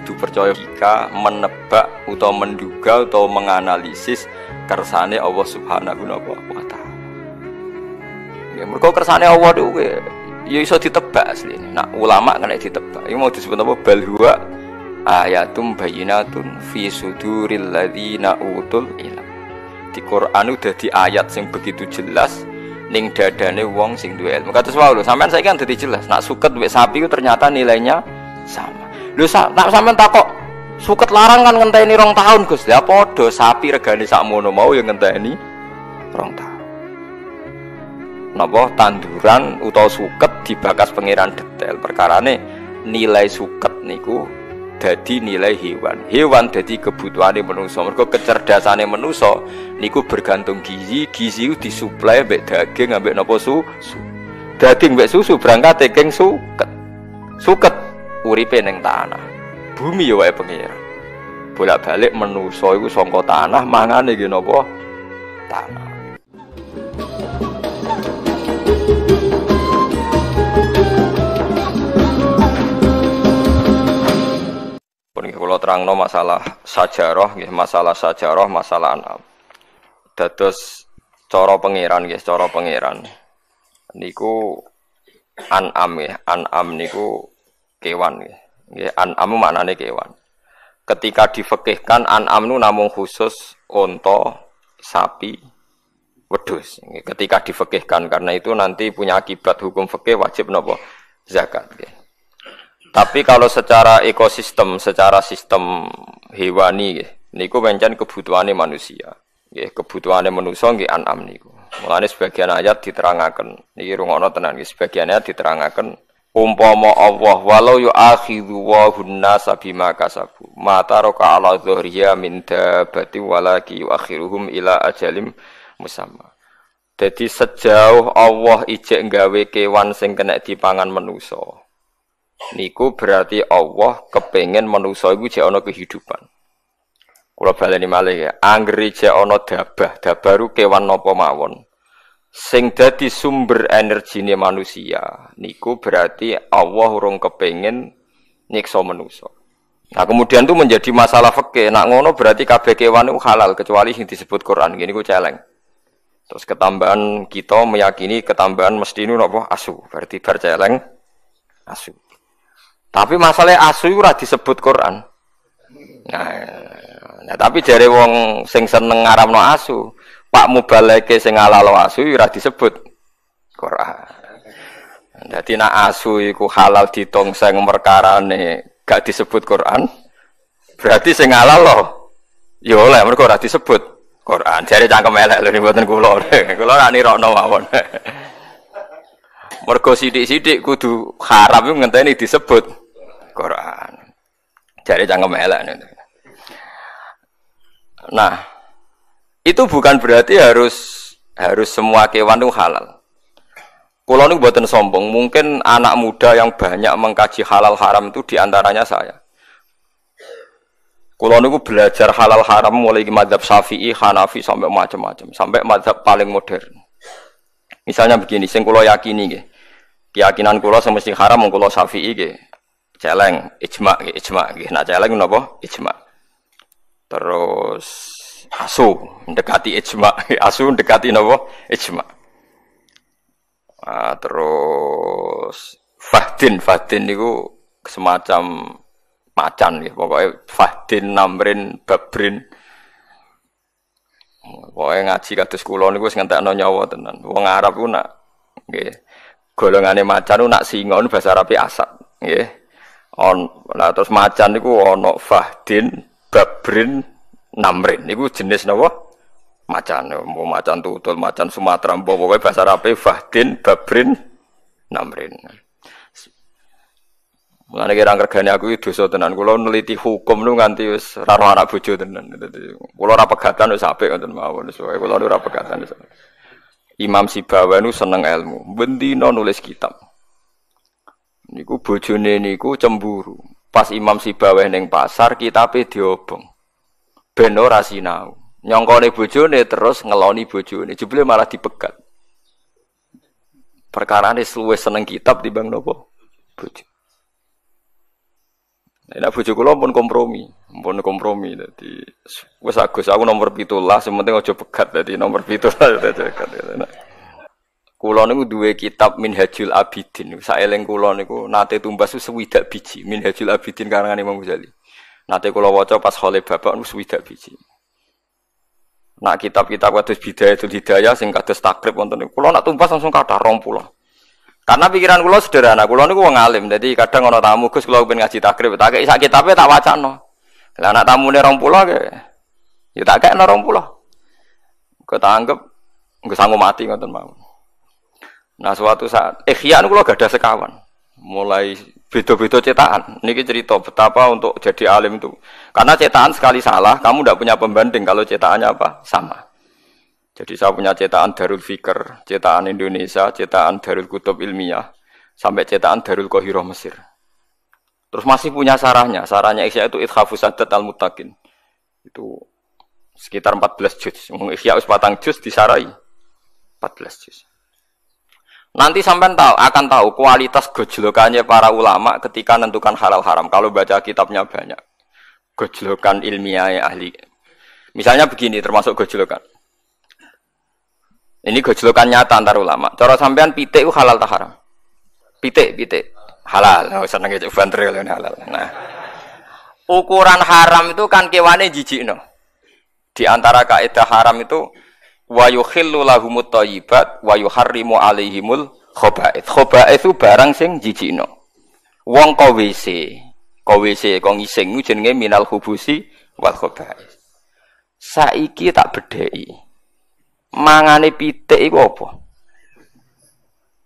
kudu percaya jika menebak atau menduga atau menganalisis kersane Allah Subhanahu wa taala. Ya mergo kersane Allah itu ya, ya iso ditebak asline. Nak ulama kena ditebak. Ini mau disebut apa balhua ayatum bayinatun fi suduril ladzina utul ilm. Di Quran udah di ayat yang begitu jelas ning dadane wong sing duwe ilmu. Kados wae lho, sampean saiki kan dadi jelas. Nak suket duwe sapi ternyata nilainya sama lu sak tak sampean takok suket larang kan ngenteni rong tahun Gus. Ya padha sapi regane mono mau yang ngenteni rong tahun. Napa tanduran utawa suket dibakas pangeran detail perkarane nilai suket niku jadi nilai hewan. Hewan jadi kebutuhan kebutuhane manusa. Mergo kecerdasannya manusa niku bergantung gizi, gizi itu disuplai mbek daging ambek su, su Daging mbek susu berangkat daging suket. Suket uripe neng tanah. Bumi ya wae pengira. Bolak-balik menuso soyu songko tanah, mangane nih napa? Tanah. Pun Terang no masalah sajarah masalah sajarah, masalah anak. Dados coro pengiran, guys, coro pengiran, Niku an'am nggih, an'am niku kewan nggih an'am maknane kewan ketika difekihkan an'am nu namung khusus onto sapi wedus ketika difekihkan karena itu nanti punya akibat hukum fekih wajib nopo zakat ya. tapi kalau secara ekosistem secara sistem hewani ya, niku pancen kebutuhan manusia ya, kebutuhannya manusia nggih anam niku mulane sebagian ayat diterangaken niki rungono tenan sebagian ayat diterangaken umpama Allah walau yu'akhidhu wa hunnasa bima kasabu mata roka ala dhuhriya min dabati walaki yu'akhiruhum ila ajalim musamma jadi sejauh Allah ijek nggawe kewan sing kena dipangan manusa niku berarti Allah kepengen manusa iku jek ana kehidupan kula baleni malih ya anggere jek ana dabah dabaru kewan napa mawon sing dadi sumber energine manusia niku berarti Allah urung kepengin nyiksa manusia. Nah kemudian itu menjadi masalah fikih. Nak ngono berarti kabeh kewan itu halal kecuali yang disebut Quran. Gini ku celeng. Terus ketambahan kita meyakini ketambahan mesti ini nopo asu. Berarti berceleng asu. Tapi masalah asu ora disebut Quran. Nah, nah tapi jari wong sing seneng ngaramno asu, Pak Mubaleke sing alalo asu ora disebut Quran. Jadi nak asu iku halal ditongseng perkarane gak disebut Quran. Berarti sing halal loh. Ya oleh mergo ora disebut Quran. jadi cangkem elek lho mboten kula. Kula ra nirokno mawon. Mergo sithik-sithik kudu haram ngenteni disebut Quran. Jadi cangkem elek. Nah, itu bukan berarti harus harus semua kewan itu halal. Kalau ini buatan sombong, mungkin anak muda yang banyak mengkaji halal haram itu diantaranya saya. Kalau ini belajar halal haram mulai di madhab syafi'i, hanafi sampai macam-macam, sampai madhab paling modern. Misalnya begini, yang kalau yakini ke, Keyakinan kulo semestinya haram kalau syafi'i gih. Celeng, ijma, ke, ijma, Ke. Nah celeng kenapa? ijma. Terus asu mendekati ijma asu mendekati nopo ijma ah, terus fahdin fahdin itu semacam macan ya pokoknya fahdin namrin babrin pokoknya ngaji kados kula niku sing ngentekno nyawa tenan wong Arab ku nak nggih golongane macan ku nak singa bahasa basa asat, asap nggih on nah, terus macan niku ana fahdin babrin namrin niku jenis napa macan mau macan tutul macan Sumatera mbok pokoke bahasa Arabe fahdin babrin namrin Mulane kira ngergani aku itu dosa tenan. Kulo neliti hukum nu nganti wis ra anak bojo tenan. Kulo ora pegatan wis apik ngoten mawon. Soale kulo ora pegatan Imam Sibawa nu seneng ilmu. Bendina nulis kitab. Niku bojone niku cemburu. Pas Imam Sibawa ning pasar kitabe diobong ben ora sinau. Nyongkone bojone terus ngeloni bojone, jebule malah dipegat. Perkarane luwih seneng kitab timbang nopo bojo. Nek bojo kula pun kompromi, pun kompromi dadi wis Agus aku nomor pitulah, sementing ojo pekat pegat dadi nomor 17 dadi pegat. Kula niku dua kitab Minhajul Abidin. Saeling kula niku nate tumbas sewidak biji Minhajul Abidin karangan Imam Ghazali. Nanti kalau wajah pas khole bapak harus widak biji. Nak kitab-kitab kados bidaya itu didaya, sing kados takrib wonten Kula nak tumpas langsung rong 20. Karena pikiran kula sederhana, kula niku wong alim. Dadi kadang ana tamu Gus kula pengen ngaji takrib, tak kei sak kitabe tak wacano. Lah nak tamune 20 ke ya tak kei rompulah. Kok tak anggap nggak sanggup mati ngoten mau. Nah suatu saat eh, Ikhya niku kula gadah sekawan. Mulai beda-beda cetakan. Ini cerita betapa untuk jadi alim itu. Karena cetakan sekali salah, kamu tidak punya pembanding kalau cetakannya apa? Sama. Jadi saya punya cetakan Darul Fikr, cetakan Indonesia, cetakan Darul Kutub Ilmiah, sampai cetakan Darul Kohiroh Mesir. Terus masih punya sarahnya. Sarahnya Isya itu Ithafu Sadat Al-Mutakin. Itu sekitar 14 juz. Isya us patang juz disarai. 14 juz. Nanti sampean tahu akan tahu kualitas gojlokannya para ulama ketika menentukan halal haram. Kalau baca kitabnya banyak. Gojlokan ilmiah ahli. Misalnya begini termasuk gojlokan. Ini gejolokan nyata antar ulama. Cara sampean pitik itu halal tak haram? Pitik, pitik. Halal. Oh, seneng itu bantril ini halal. Nah. Ukuran haram itu kan kewane jijik no. Di antara kaidah haram itu wa yukhillu lahumut thayyibat wa yuharrimu alaihimul khaba'ith. Khaba'ith itu barang sing jijikno. Wong ka WC, ka WC ka ngising jenenge minal hubusi wal khaba'ith. Saiki tak bedheki. Mangane pitik iku apa?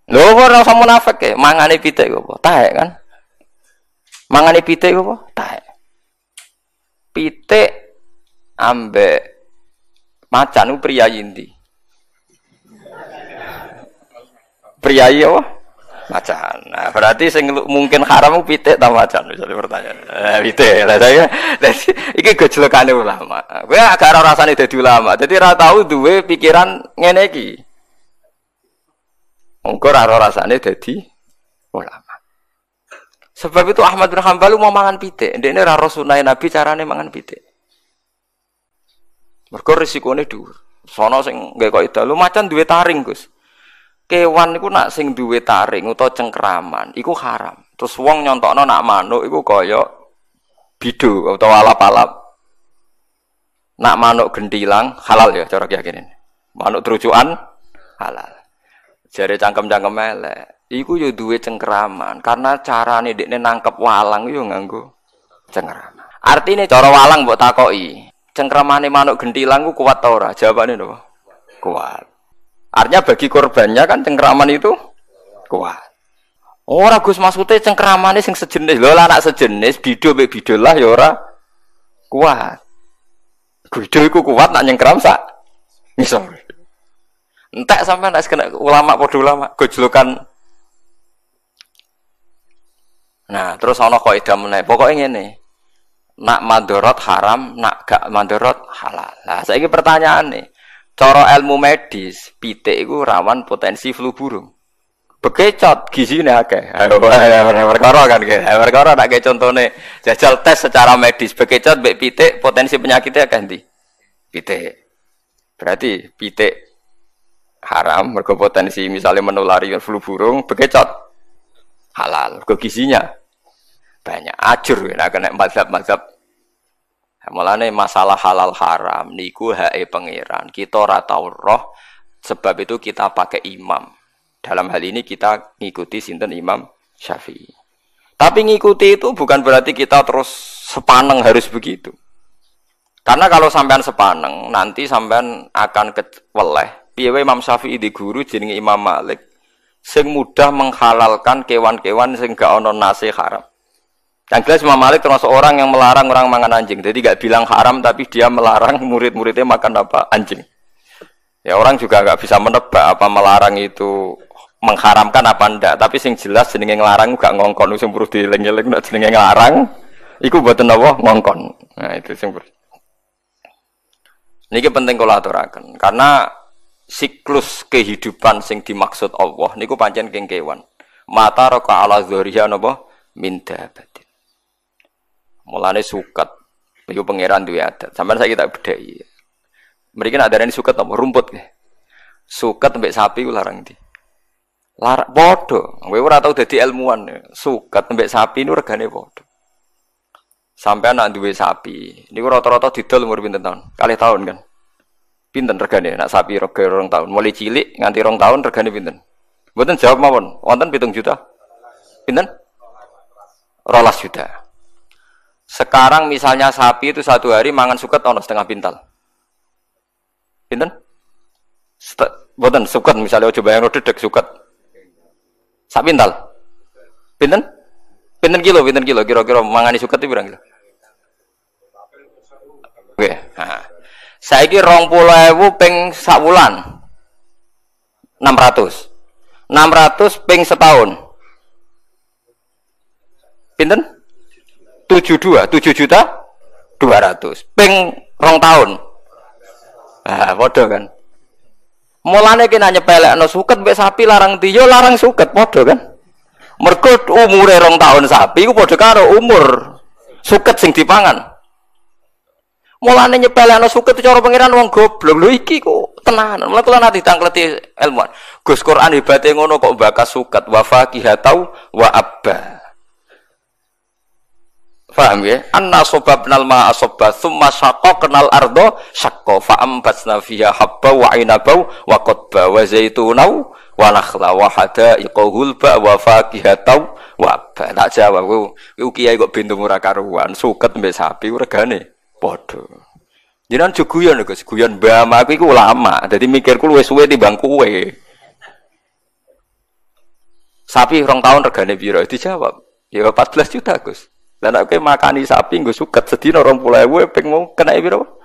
Lho ora usah munafik ya, mangane pitik iku apa? Taek kan? Mangane pitik iku apa? Taek. Pitik ambek Macan itu yindi pria Priayi apa? Macan. Nah, berarti sing mungkin haram pitik ta macan misalnya pertanyaan. Eh pitik lah saya. Dadi iki gojlokane ulama. Kowe agak ora rasane dadi ulama. jadi ora tau duwe pikiran ngene iki. Engko rasanya jadi ulama. Sebab itu Ahmad bin Hambal mau mangan pitik. ini ora ro Nabi caranya mangan pitik. Mergo risikone dhuwur. Sono sing nggae kok lu macan duwe taring, Gus. Kewan iku nak sing duwe taring utawa cengkraman iku haram. Terus wong nyontokno nak manuk iku kaya bidu utawa alap-alap. Nak manuk gendilang, halal ya cara keyakinan. Manuk terucuan halal. Jare cangkem-cangkem elek. Iku yo duwe cengkraman karena carane dekne nangkep walang yo nganggo cengkraman. Artinya cara walang buat takoi cengkramane manuk gentilang kuat tora ora? Jawabane Kuat. Artinya bagi korbannya kan cengkraman itu kuat. Ora Gus maksudnya cengkramane sing sejenis. lo anak sejenis bido mek bido lah ya ora kuat. Bido iku kuat nak nyengkram sak misal Entek sampai nak kena ulama padha ulama gojlokan Nah, terus ana kaidah meneh. Pokoke ngene nak mandorot haram, nak gak mandorot halal. Nah, saya ini pertanyaan nih, coro ilmu medis, pite itu rawan potensi flu burung. Bekecot gizi nih akeh. Perkara kan, perkara nak kayak contohnya jajal tes secara medis, bekecot, bek pite, potensi penyakitnya akeh di pite. Berarti pite haram, mergo misalnya menulari flu burung, bekecot halal, ke gizinya banyak ajur nah kena mazhab-mazhab nih masalah halal haram niku hae pangeran. Kita ratau roh sebab itu kita pakai imam. Dalam hal ini kita ngikuti sinten Imam Syafi'i. Tapi ngikuti itu bukan berarti kita terus sepaneng harus begitu. Karena kalau sampean sepaneng, nanti sampean akan keweleh. piye Imam Syafi'i di guru jenenge Imam Malik sing mudah menghalalkan kewan-kewan sing gak ono nasi haram. Yang jelas Imam Malik termasuk orang yang melarang orang makan anjing. Jadi nggak bilang haram tapi dia melarang murid-muridnya makan apa anjing. Ya orang juga nggak bisa menebak apa melarang itu mengharamkan apa ndak. Tapi sing jelas jenenge ngelarang nggak ngongkon sing perlu dieling-eling nek jenenge ngelarang iku mboten apa ngongkon. Nah itu sing perlu. Niki penting kula aturaken karena siklus kehidupan sing dimaksud Allah niku pancen kengkewan. Mata roka ala dzuriya napa Mindabat. Mulane suket. Iku pangeran duwe adat. Sampeyan saiki tak bedheki. Mriki nek darani suket apa rumput. Suket mbek sapi ku larang ndi? Lar padha. Kowe ora tau dadi ilmuwan. Suket mbek sapi nu regane padha. sampean nak duwe sapi, niku rata-rata didol umur pinten tahun? kali tahun kan. Pinten regane nak sapi rega rong tahun. Mulai cilik nganti rong tahun regane pinten? Mboten jawab mawon. Wonten pitung juta? Pinten? Rolas juta. Sekarang misalnya sapi itu satu hari mangan suket ono setengah pintal. Pinten? Boten suket misalnya coba yang dek suket. Sak pintal. Pinten? Pinten kilo, pinten kilo kira-kira mangani suket itu berapa kilo. Oke, okay. nah. peng 20.000 bulan, enam ratus, enam ratus peng setahun. Pinten? tujuh dua tujuh juta dua ratus peng rong tahun. Ah, bodoh kan. Mulane kena no suket be sapi larang tiyo, larang suket bodoh kan. Mergo umure rong tahun sapi iku bodoh karo umur suket sing dipangan. Mulane no suket cara pangeran wong goblok. lu iki kok tenan Mulane kula nanti tangkleti ilmuwan. Gus Quran hebate ngono kok bakas suket wa hatau wa abba. Faham ya? Anna nal ma sobba Thumma syakko kenal ardo syakko Fa'ambatna fiha habba wa inabau Wa qotba wa zaitunau Wa nakhla wa hada hulba Wa fakihatau Wa abba Tak jawab Itu kiai kok bintu murah karuan Suket mbak sapi Regane Bodoh Jangan juguyon ya Gus Guyon bama aku itu ulama Jadi mikirku luwe suwe di bangku bangkuwe Sapi rong tahun regane biro Dijawab Ya 14 juta Gus lah nek kowe makani sapi nggo suket sedina 20.000 ping mau kena e piro?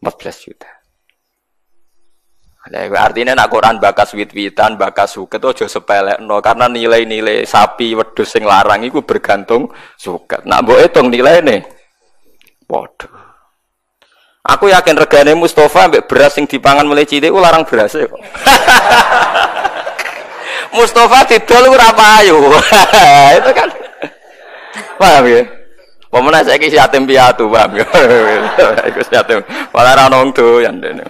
14 juta. Lah artine nek Quran bakas wit-witan, bakas suket aja sepelekno karena nilai-nilai sapi wedhus sing larang iku bergantung suket. Nak mbok etung nilaine padha. Aku yakin regane Mustafa ambek beras sing dipangan mulai cilik ku larang beras e kok. Mustafa didol ora payu. Itu kan paham ya pemenang saya kisi atim piatu paham ya ikut atim para ranong tuh yang dene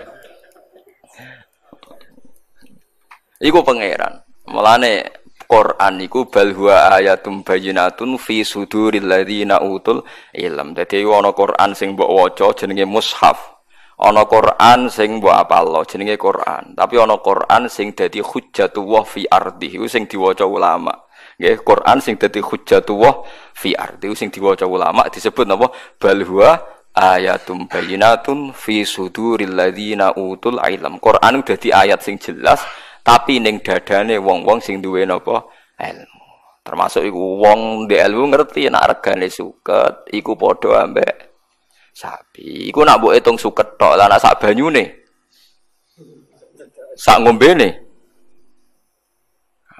Iku pangeran. melane Quran iku bal huwa ayatum bayyinatun fi suduril ladzina utul ilm. Dadi ana Quran sing mbok waca jenenge mushaf. Ana Quran sing mbok apalo jenenge Quran. Tapi ana Quran sing dadi hujjatullah fi ardi. Iku sing diwaca ulama. Geh, Quran sing dadi hujjatullah fi ardi sing diwaca ulama disebut napa bal huwa ayatum bayyinatun fi suduril ladzina utul ilm. Quran dadi ayat sing jelas tapi ning dadane wong-wong sing duwe napa ilmu. Termasuk iku wong di ilmu ngerti nek regane suket iku padha ambek sapi. Iku nak mbok hitung suket tok lah nek sak banyune. Sak ngombene.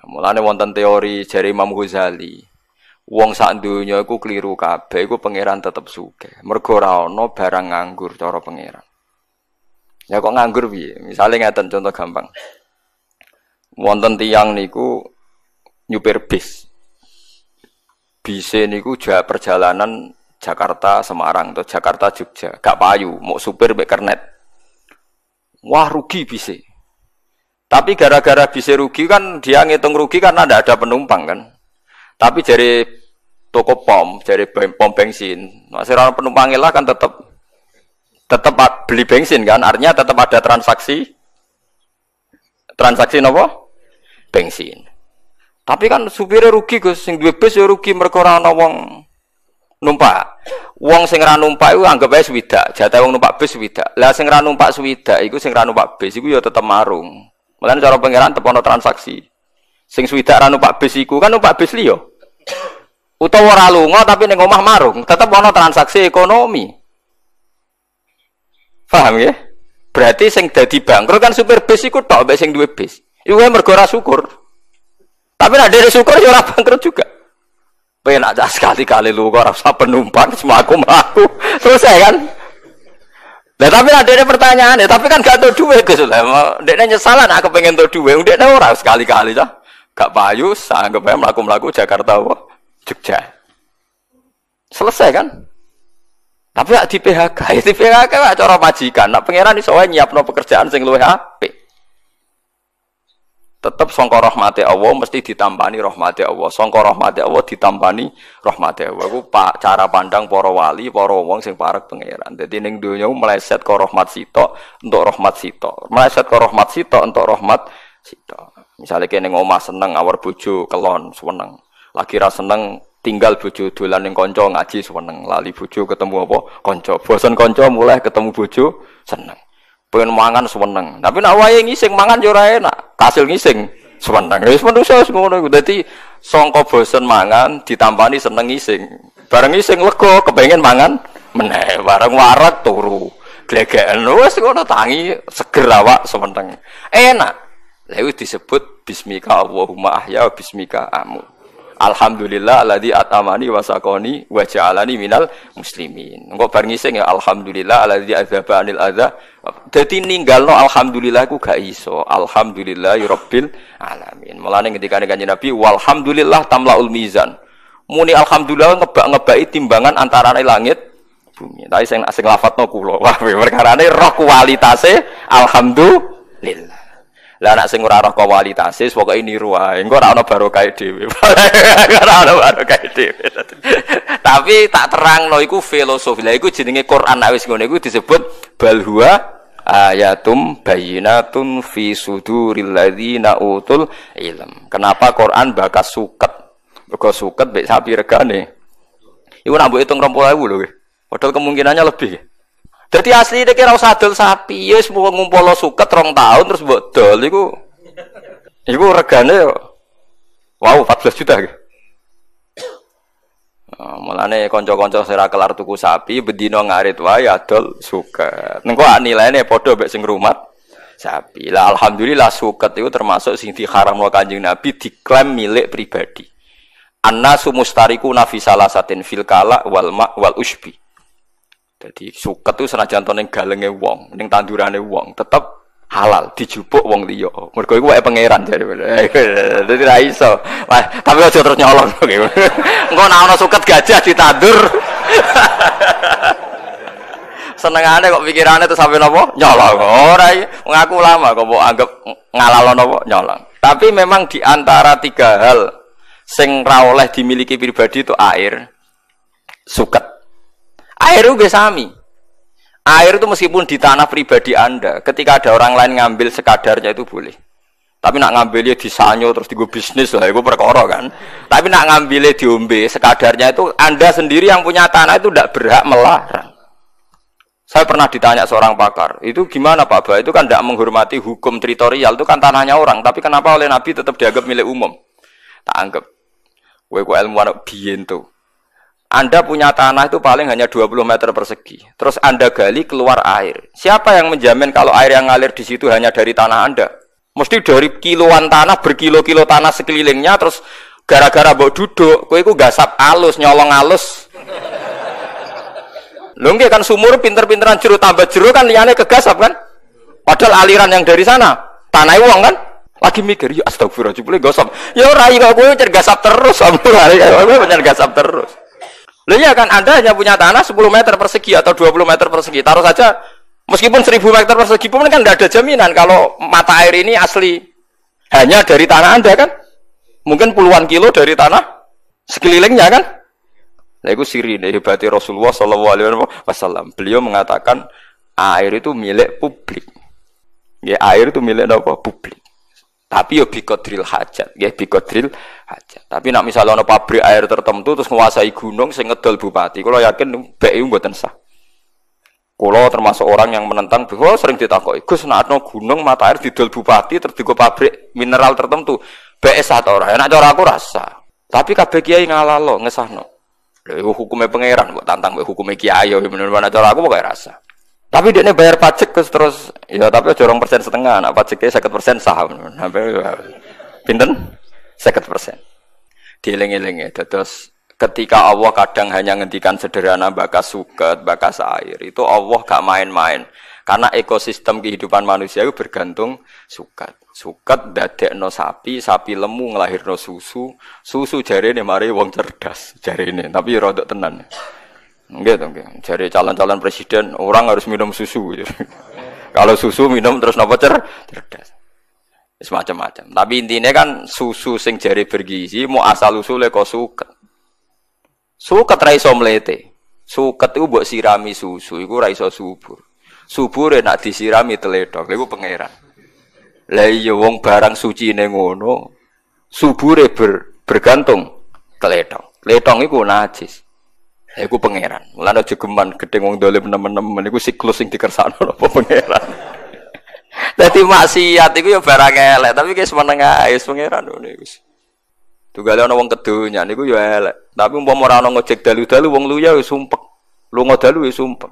Mulane wonten teori jari Imam Ghazali. Wong sak donya iku keliru kabeh, iku pangeran tetep sugih. Mergo ora ana barang nganggur cara pangeran. Ya kok nganggur piye? Misale ngeten contoh gampang. Wonten tiang niku nyupir bis. Bise niku jauh perjalanan Jakarta Semarang atau Jakarta Jogja, gak payu, mau supir bekernet. Wah rugi bise. Tapi gara-gara bisa rugi kan dia ngitung rugi karena tidak ada penumpang kan. Tapi dari toko pom, dari pom bensin, masih nah, orang penumpang lah kan tetap tetap beli bensin kan, artinya tetap ada transaksi transaksi nopo bensin. Tapi kan supirnya rugi Gus, sing dua bus ya rugi mereka orang nawang numpak. Uang sing ran numpak itu anggap aja swida, jatah uang numpak bus swida. Lah sing ran numpak swida, itu sing ran numpak bus iku ya tetep marung. Mulane cara pangeran tepono transaksi. Sing swidak ra numpak bis iku kan numpak bis liyo. Utawa ora lunga tapi ning omah marung, tetep ana transaksi ekonomi. Paham ya? Berarti sing dadi bangkrut kan supir bis iku tok mbek sing duwe bis. Iku mergo ora syukur. Tapi nek dhewe syukur ya ora bangkrut juga. Penak dah sekali kali lu ora usah penumpang semua aku mlaku. Selesai kan? Nah, tapi ada dia pertanyaan, eh, tapi kan gak tau duit salah Ulama. Dekne nyesalan aku pengen tau duit, dekne orang sekali-kali lah. Gak payu, sanggup ya melaku-melaku Jakarta wah, Jogja. Selesai kan? Tapi ah, di PHK, ya di PHK lah cara majikan. Nak pangeran soalnya nyiap nyiapno pekerjaan sing luwe HP tetap songko rahmati Allah mesti ditampani rahmati Allah songko rahmati Allah ditampani rahmati Allah aku pak cara pandang para wali para wong sing parek pangeran jadi ning dunia meleset ke rahmat sito untuk rahmat sito meleset ke rahmat sito untuk rahmat sito misalnya kene omah seneng awar buju kelon seneng lagi ra seneng tinggal bojo dolan ning kanca ngaji seneng lali bojo ketemu apa kanca bosan kanca mulai ketemu bojo seneng pengen mangan seneng tapi nak wayahe ngising mangan yo ora enak kasil ngising seneng wis manusa wis ngono iku dadi sangka bosen mangan ditampani seneng ngising bareng ngising lega kepengen mangan meneh bareng warak turu glegeken wis ngono tangi seger awak semeneng enak lha disebut bismika Allahumma ahya bismika amut Alhamdulillah aladhi atamani wasakoni wa ja'alani minal muslimin. Engko bar ngising ya alhamdulillah aladhi adzaba anil adza. Dadi ninggalno alhamdulillah ku gak iso. Alhamdulillah ya rabbil alamin. Mulane ketika kanjeng Nabi walhamdulillah tamlaul mizan. Muni alhamdulillah ngebak-ngebaki timbangan antara langit bumi. Tapi sing asing lafadzno kula. Wah, perkarane roh kualitase alhamdulillah. Lah anak sing ora roh kualitase pokoke niru wae. Engko ora ana barokah dhewe. Ora ana barokah dhewe. Tapi tak no iku filosofi. Lah iku jenenge Quran nek wis ngene iku disebut balhua ayatum bayyinatun fi suduril ladzina utul ilm. Kenapa Quran bakas suket? bakas suket mek sapi regane. Iku nak mbok hitung 20.000 lho. Padahal kemungkinannya lebih. Jadi asli dia kira sadel sapi, ya semua ngumpul lo suket terong tahun terus buat dol, itu, itu regane, wow 14 juta. Nah, Mulane konco-konco sira kelar tuku sapi, bedino ngarit ya adol suket. Nengko nilainya podo mek sing rumat sapi. Lah alhamdulillah suket itu termasuk sing diharamno Kanjeng Nabi diklaim milik pribadi. Annasu sumustariku nafi salasatin fil kala wal ma wal usbi jadi suket itu senajan jantan yang galengnya wong, yang tandurannya wong, tetap halal dijubuk wong liya. Mereka itu kayak pangeran jadi, jadi ra iso. tapi aja terus nyolong. Enggak nek suket gajah ditandur. Senengannya kok pikirannya tuh sampai nopo nyolong. orang ngaku lama kok mau anggap ngalalo nopo nyolong. Tapi memang di antara tiga hal sing dimiliki pribadi itu air, suket Air juga sami. Air itu meskipun di tanah pribadi Anda, ketika ada orang lain ngambil sekadarnya itu boleh. Tapi nak ngambilnya di sanyo terus gue bisnis lah, itu perkara kan. Tapi nak ngambilnya di diombe sekadarnya itu Anda sendiri yang punya tanah itu tidak berhak melarang. Saya pernah ditanya seorang pakar, itu gimana Pak Bah? Itu kan tidak menghormati hukum teritorial, itu kan tanahnya orang. Tapi kenapa oleh Nabi tetap dianggap milik umum? Tak anggap. Gue ilmu anak biyen tuh. Anda punya tanah itu paling hanya 20 meter persegi. Terus Anda gali keluar air. Siapa yang menjamin kalau air yang ngalir di situ hanya dari tanah Anda? Mesti dari kiloan tanah, berkilo-kilo tanah sekelilingnya, terus gara-gara bau duduk, kue ku gasap alus, nyolong alus. Lu kan sumur pinter-pinteran jeruk tambah jeruk kan liane kegasap kan? Padahal aliran yang dari sana, tanah uang e kan? Lagi mikir, ya astagfirullah, jubli gosap. Ya rai iya, kok gue cergasap terus, sampai hari, gue gasap terus. Loh ya kan Anda hanya punya tanah 10 meter persegi atau 20 meter persegi. Taruh saja meskipun 1000 meter persegi pun kan tidak ada jaminan kalau mata air ini asli. Hanya dari tanah Anda kan. Mungkin puluhan kilo dari tanah sekelilingnya kan. Nah itu siri hebati Rasulullah Shallallahu Alaihi Wasallam. Beliau mengatakan air itu milik publik. Ya air itu milik apa? Publik. Tapi yo ya drill hajat, ya drill tapi nak misalnya ada pabrik air tertentu terus menguasai gunung sing ngedol bupati, kalau yakin BI mboten sah. Kalau termasuk orang yang menentang, bahwa sering ditakut, Gus nakno gunung mata air didol bupati terus digo pabrik mineral tertentu, BI sah orang ora? Enak ya cara aku rasa. Tapi kabeh kiai ngesah ngesahno. Lha hukumnya pangeran buat tantang hukumnya kiai yo ya, bener mana cara aku kok rasa. Tapi dia bayar pajak terus terus ya tapi jorong persen setengah, nak pajaknya sakit persen saham, sampai ya, pinter, sakit persen dieling elinge Terus ketika Allah kadang hanya ngendikan sederhana bakas suket, bakas air, itu Allah gak main-main. Karena ekosistem kehidupan manusia itu bergantung suket. Suket dadek no sapi, sapi lemu ngelahirno susu, susu jari ini mari wong cerdas jari ini, tapi ya rodok tenan. Gitu, gitu. Jari calon-calon presiden, orang harus minum susu. Gitu. Kalau susu minum terus nopo cer cerdas. Semacam-macam. Tapi intinya kan susu sing jari bergizi mau asal usulnya kok suket. Suket raiso melete. Suket itu buat sirami susu, itu raiso subur. Subur enak disirami teledok, itu pangeran. Lah iya wong barang suci ning ngono, subure ber, bergantung teledok. Teledok iku najis. iku pangeran. Mulane aja geman gedhe wong dolim nemen-nemen iku siklus sing dikersakno apa pangeran. Dadi maksiat iku ya barang elek, tapi guys meneng ae wis pangeran ngene wis. Tugale ana wong kedonya niku ya elek. Tapi umpama ora ana ngojek dalu-dalu wong luya wis ya sumpek. Lunga dalu wis ya sumpek.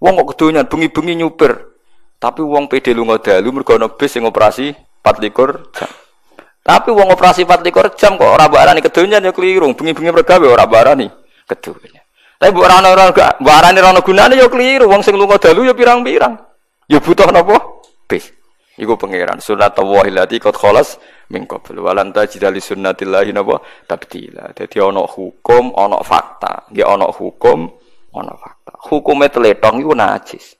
Wong kok kedonya bengi-bengi nyupir. Tapi wong PD lunga dalu mergo ana bis sing operasi 24 jam. Tapi wong operasi 24 jam kok ora nih kedonya ya keliru, bengi-bengi pergawe ora nih kedonya. Tapi bu rano rano gak, bu rano rano gunane ya keliru, wong sing lunga dalu ya pirang-pirang. Ya butuh nopo? kabeh. Iku pangeran sunat Allah illati qad khalas min qabl walan tajid li sunnatillahi napa tabdila. Dadi ana hukum, ana fakta. Nggih ana hukum, ana fakta. Hukume teletong iku najis.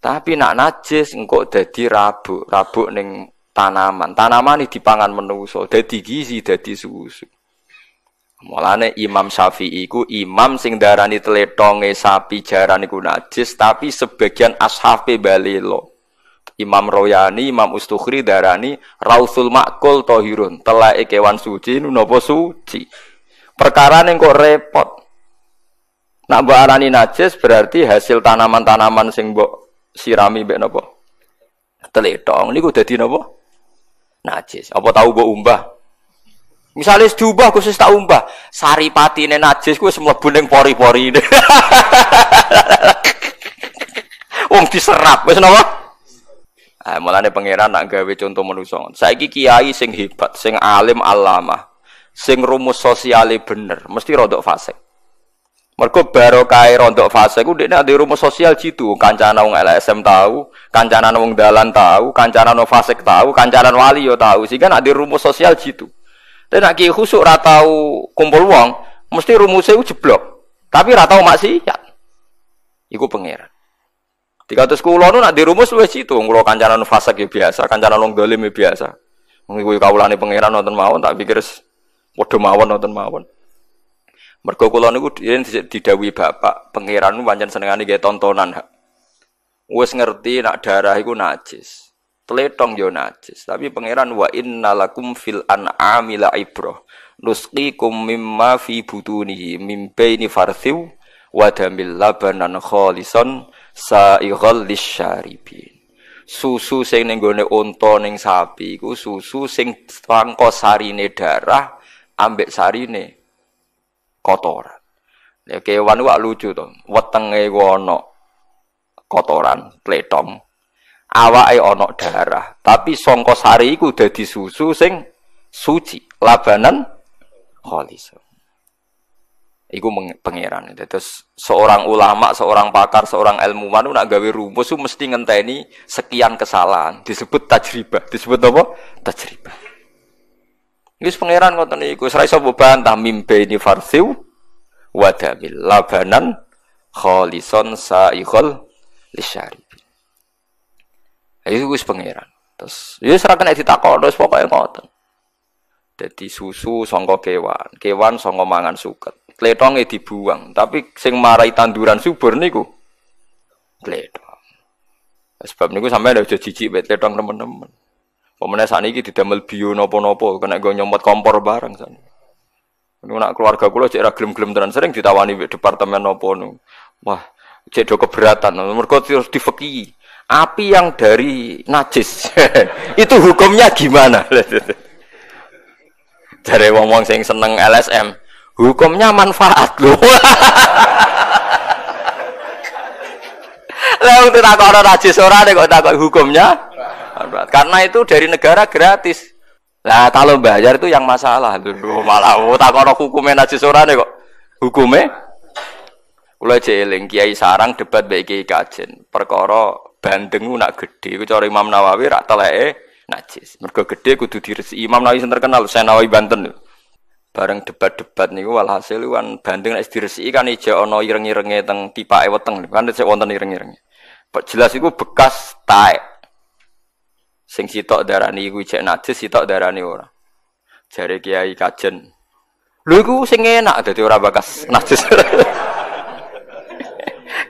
Tapi nak najis engkau dadi rabuk, rabuk ning tanaman. Tanaman iki dipangan menungso, dadi gizi, dadi susu. Mulane Imam Syafi'i ku imam sing darani teletonge sapi jaran iku najis, tapi sebagian ashabe balelo. Imam Royani, Imam Ustukhri darani Rausul Makul Tohirun telah kewan suci nopo suci perkara neng kok repot nak mbok arani najis berarti hasil tanaman-tanaman sing mbok sirami be nopo teletong niku dadi nopo najis apa tahu mbok umbah Misalnya diubah, khusus tak umbah. Saripati ini najis, gue semua neng pori-pori ini. Wong diserap, wes nama? Eh, mulane pangeran nak gawe contoh saya Saiki kiai sing hebat, sing alim alama, sing rumus sosial bener, mesti rodok fase. Mergo barokah e rodok fasik fase, dekne ade rumus sosial jitu, kancana wong LSM tahu, kancana wong dalan tahu, kancana wong fase tahu, kancana wali yo tahu. Sehingga nak di rumus sosial jitu. Tapi nak kiai khusuk kumpul wong, mesti rumus saya jeblok. Tapi ratau masih maksiat. Iku pangeran. Tiga ratus kulo nu nak dirumus luwes situ. Kulo kancanan fasek ya biasa, kancanan wong dolim ya biasa. Mengikuti kaulane pangeran nonton mawon tak pikir podo mawon nonton mawon. Mergo kula niku didawi bapak, pangeran pancen senengane nggih tontonan. Wes ngerti nak darah iku najis. Tletong yo najis, tapi pangeran wa innalakum fil an amila ibro. Nusqikum mimma fi butuni mimpe ini farthiw wa damil labanan kholison saighal lisyaribin. Susu sing ning gone unta ning sapi iku susu sing tangko sarine darah ambek sarine kotoran. Ya kewan wak lucu to. Wetenge ku ana kotoran, klethong. Awake ana darah, tapi sangka sari iku dadi susu sing suci, labanan khalis. Iku pangeran. Terus seorang ulama, seorang pakar, seorang ilmuwan nak gawe rumus itu mesti ngenteni sekian kesalahan. Disebut tajribah. Disebut apa? Tajribah. Ini pangeran ngoten niku. Serai sapa bantah mimpi ini farsiu wadamil labanan kholison sa'ikhol lishari. Itu pangeran. Terus ya serak kena ditakon terus pokoknya ngoten. Jadi susu songko kewan, kewan songko mangan suket itu dibuang, tapi sing marai tanduran subur niku kletong. Nah, sebab niku sampai ada jijik bet kletong teman-teman. Pemenang saat ini didamel bio nopo-nopo, kena gue nyomot kompor bareng sana. Ini nak keluarga kulo cek gelem-gelem tenan sering ditawani di departemen nopo nu. Wah, cek do keberatan. Mereka terus difeki. Api yang dari najis itu hukumnya gimana? dari wong-wong sing seneng LSM hukumnya manfaat loh lah untuk takut orang najis orang kok takut hukumnya karena itu dari negara gratis lah kalau bayar itu yang masalah loh malah oh, takut orang hukumnya najis orang kok hukumnya kalau jeling kiai sarang debat baik kiai kajen perkara bandengu nak gede ku Imam Nawawi rak teleke najis mereka gede kudu diresi Imam Nawawi terkenal Saya Nawawi Banten lho bareng debat-debat niku walhasil kan banding nek diresiki kan ija ana ireng-irenge teng tipake weteng kan sik wonten ireng-irenge jelas iku bekas taek sing sitok darani iku cek najis sitok darani ora jare kiai kajen lho iku sing enak dadi ora bekas najis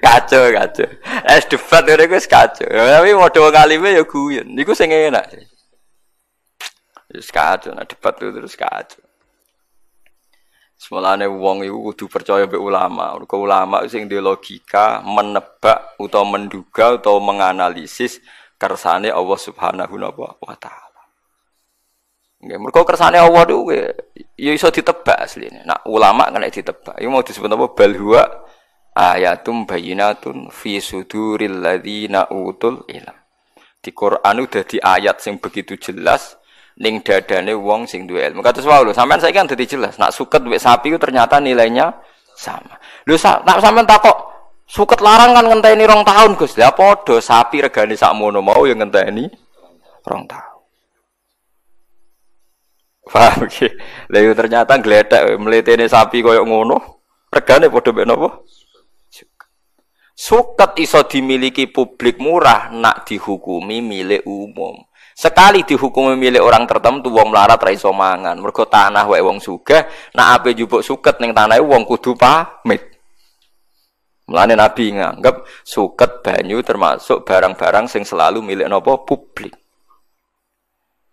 kacau kacau es debat ngene iku kacau ya, tapi modho kali ya guyon niku sing enak terus kacau nah debat terus kacau Semulane wong itu kudu percaya be ulama. Mergo ulama sing duwe logika menebak atau menduga atau menganalisis kersane Allah Subhanahu wa taala. Nggih, mergo kersane Allah itu ya iso ditebak asline. Nak ulama kan ditebak. Iku ya mau disebut apa balhua ayatum bayinatun fi suduril ladzina utul ilm. Di Quran udah di ayat yang begitu jelas ning dadane wong sing duwe ilmu. Kados wae lho, sampean saiki kan dadi jelas, nak suket duwe sapi itu ternyata nilainya sama. Lho sa nak sampean takok suket larang kan ngenteni rong tahun, Gus. Lah padha sapi regane mono mau yang ngenteni rong tahun. Paham ki? Lah yo ternyata gledek mletene sapi koyo ngono, regane padha mek napa? Suket iso dimiliki publik murah nak dihukumi milik umum. Sekali dihukum milik orang tertentu wong melarat ra iso mangan, mergo tanah wae wong sugih, nak ape jupuk suket ning tanah wong kudu pamit. Mulane Nabi nganggep suket banyu termasuk barang-barang sing selalu milik nopo publik.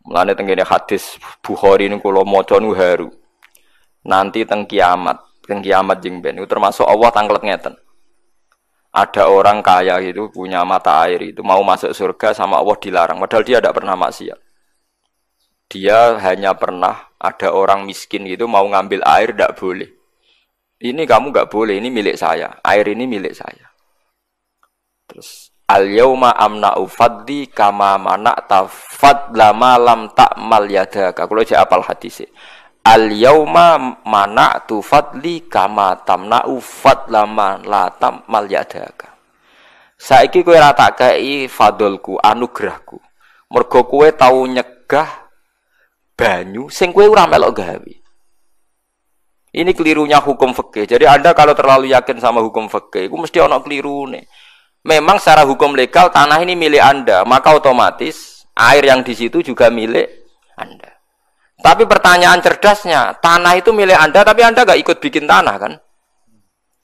Mulane tengene hadis Bukhari niku kula maca haru. Nanti teng kiamat, teng kiamat jeng ben termasuk Allah tanglet ngeten ada orang kaya itu punya mata air itu mau masuk surga sama Allah dilarang padahal dia tidak pernah maksiat dia hanya pernah ada orang miskin gitu mau ngambil air tidak boleh ini kamu nggak boleh ini milik saya air ini milik saya terus al yauma amna ufaddi kama mana tafad lama lam tak mal yadaka kalau apal hadisnya Al yauma tu fadli kama ufat lama la mal yadaka. Saiki kowe ra tak kei fadlku, anugerahku. Mergo kowe tau nyegah banyu sing kowe ora melok gawe. Ini kelirunya hukum fikih. Jadi Anda kalau terlalu yakin sama hukum fikih, itu mesti ono keliru nih. Memang secara hukum legal tanah ini milik Anda, maka otomatis air yang di situ juga milik Anda. Tapi pertanyaan cerdasnya, tanah itu milik Anda, tapi Anda nggak ikut bikin tanah kan?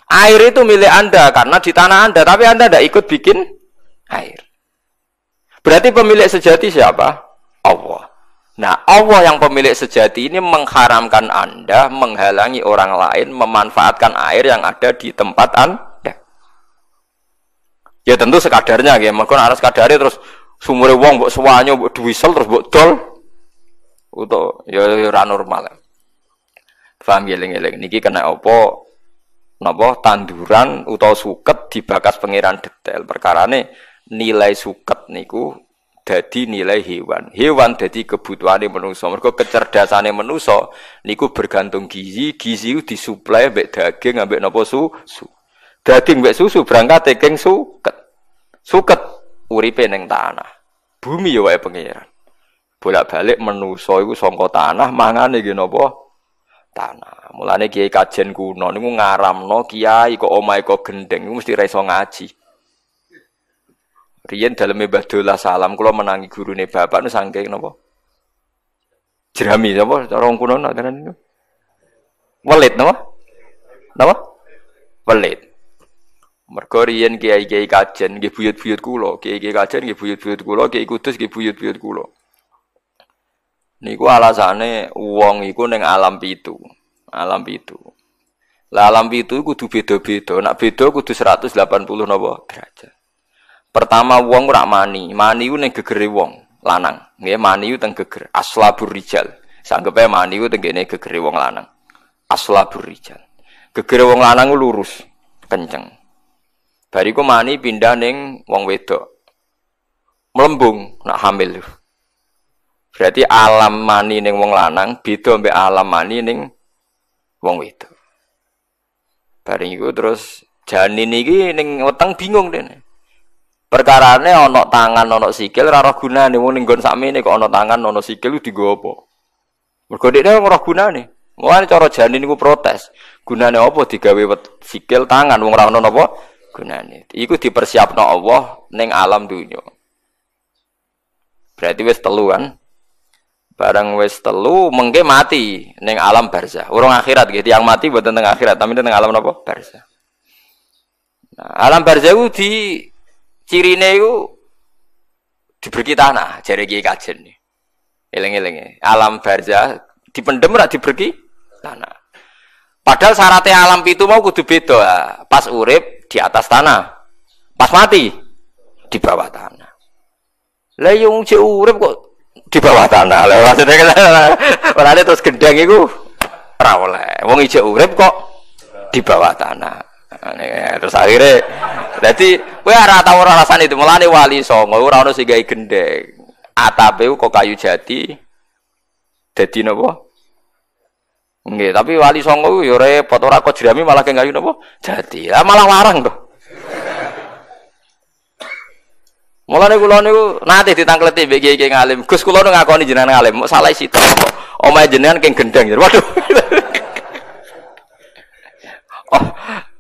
Air itu milik Anda karena di tanah Anda, tapi Anda nggak ikut bikin air. Berarti pemilik sejati siapa? Allah. Nah, Allah yang pemilik sejati ini mengharamkan Anda menghalangi orang lain memanfaatkan air yang ada di tempat Anda. Ya tentu sekadarnya, ya. Mungkin harus sekadarnya terus sumur wong buk suwanya, buk duwisel terus buk dol untuk ya, ya, ya ora normal. Paham eling-eling ya, niki kena apa? Napa tanduran utawa suket dibakas pangeran detail perkarane nilai suket niku dadi nilai hewan. Hewan dadi kebutuhane manusa. Mergo kecerdasane manusa niku bergantung gizi, gizi disuplai mbek daging ambek napa susu. Daging mbek susu berangkat teking suket. Suket uripe ning tanah. Bumi ya wae pangeran bolak-balik menuso iku songko tanah mangane nggih napa tanah. Mulane kiai kajen kuno ngaram no kiai kok omai kok gendeng nih mesti ra iso ngaji. Riyen daleme Mbah Salam kalau menangi nih bapak nu saking napa? Jerami napa cara kuno ngaran niku. Welit napa? Napa? Welit. Mergo riyen kiai-kiai kajen nggih buyut-buyut kulo kiai-kiai kajen nggih buyut-buyut kulo kiai kutus nggih buyut-buyut kulo Niku alasane wong iku ning alam pitu. Alam pitu. Lah alam pitu kudu beda-beda. Nak beda kudu 180 napa derajat. Pertama wong ora mani. Mani ku ning gegere wong lanang. Nggih mani ku teng geger. Aslabur rijal. Sanggepe mani ku teng kene gegere wong lanang. Aslabur rijal. Gegere wong lanang lurus, kenceng. Bariku mani pindah ning wong wedok. Melembung nak hamil. Berarti alam mani ning wong lanang beda mbek alam mani ning wong wedok. Bareng iku terus janin iki ning weteng bingung dene. Perkarane ana tangan ana sikil ora guna gunane wong ning nggon sakmene kok ana tangan ana sikil digowo. apa? Mergo dekne ora gunane. Mulane cara janin iku protes. Gunane apa digawe sikil tangan wong ora ana napa gunane. Iku dipersiapno Allah ning alam dunya. Berarti wis telu kan? Barang wis telu mengke mati ning alam barzah. Urung akhirat gitu. Yang mati buat tentang akhirat, tapi tentang alam apa? Barzah. Nah, alam barzah itu di cirine itu diberi tanah, jari gini kajen nih. Eleng-eleng. E. Alam barzah dipendem ora diberi tanah. Padahal syaratnya alam itu mau kudu beda. Pas urip di atas tanah. Pas mati di bawah tanah. Lah cewek iya urip kok di bawah tanah lah maksudnya kan orangnya terus gendeng itu rawleh wong ijek urip kok di bawah tanah Nih, ya, terus akhirnya jadi gue arah tahu orang rasanya itu mulai wali songo ora ono sing gawe gendeng atape kok kayu jati jadi napa nggih tapi wali songo yo ya repot ora kok jerami malah kayak kayu napa jati lah malah larang tuh Mulane kula niku nate ditangkleti mbek kiai-kiai ngalim. Gus kula nu ngakoni jenengan ngalim, mok salah sito. Omahe jenengan keng gendeng. Waduh. oh,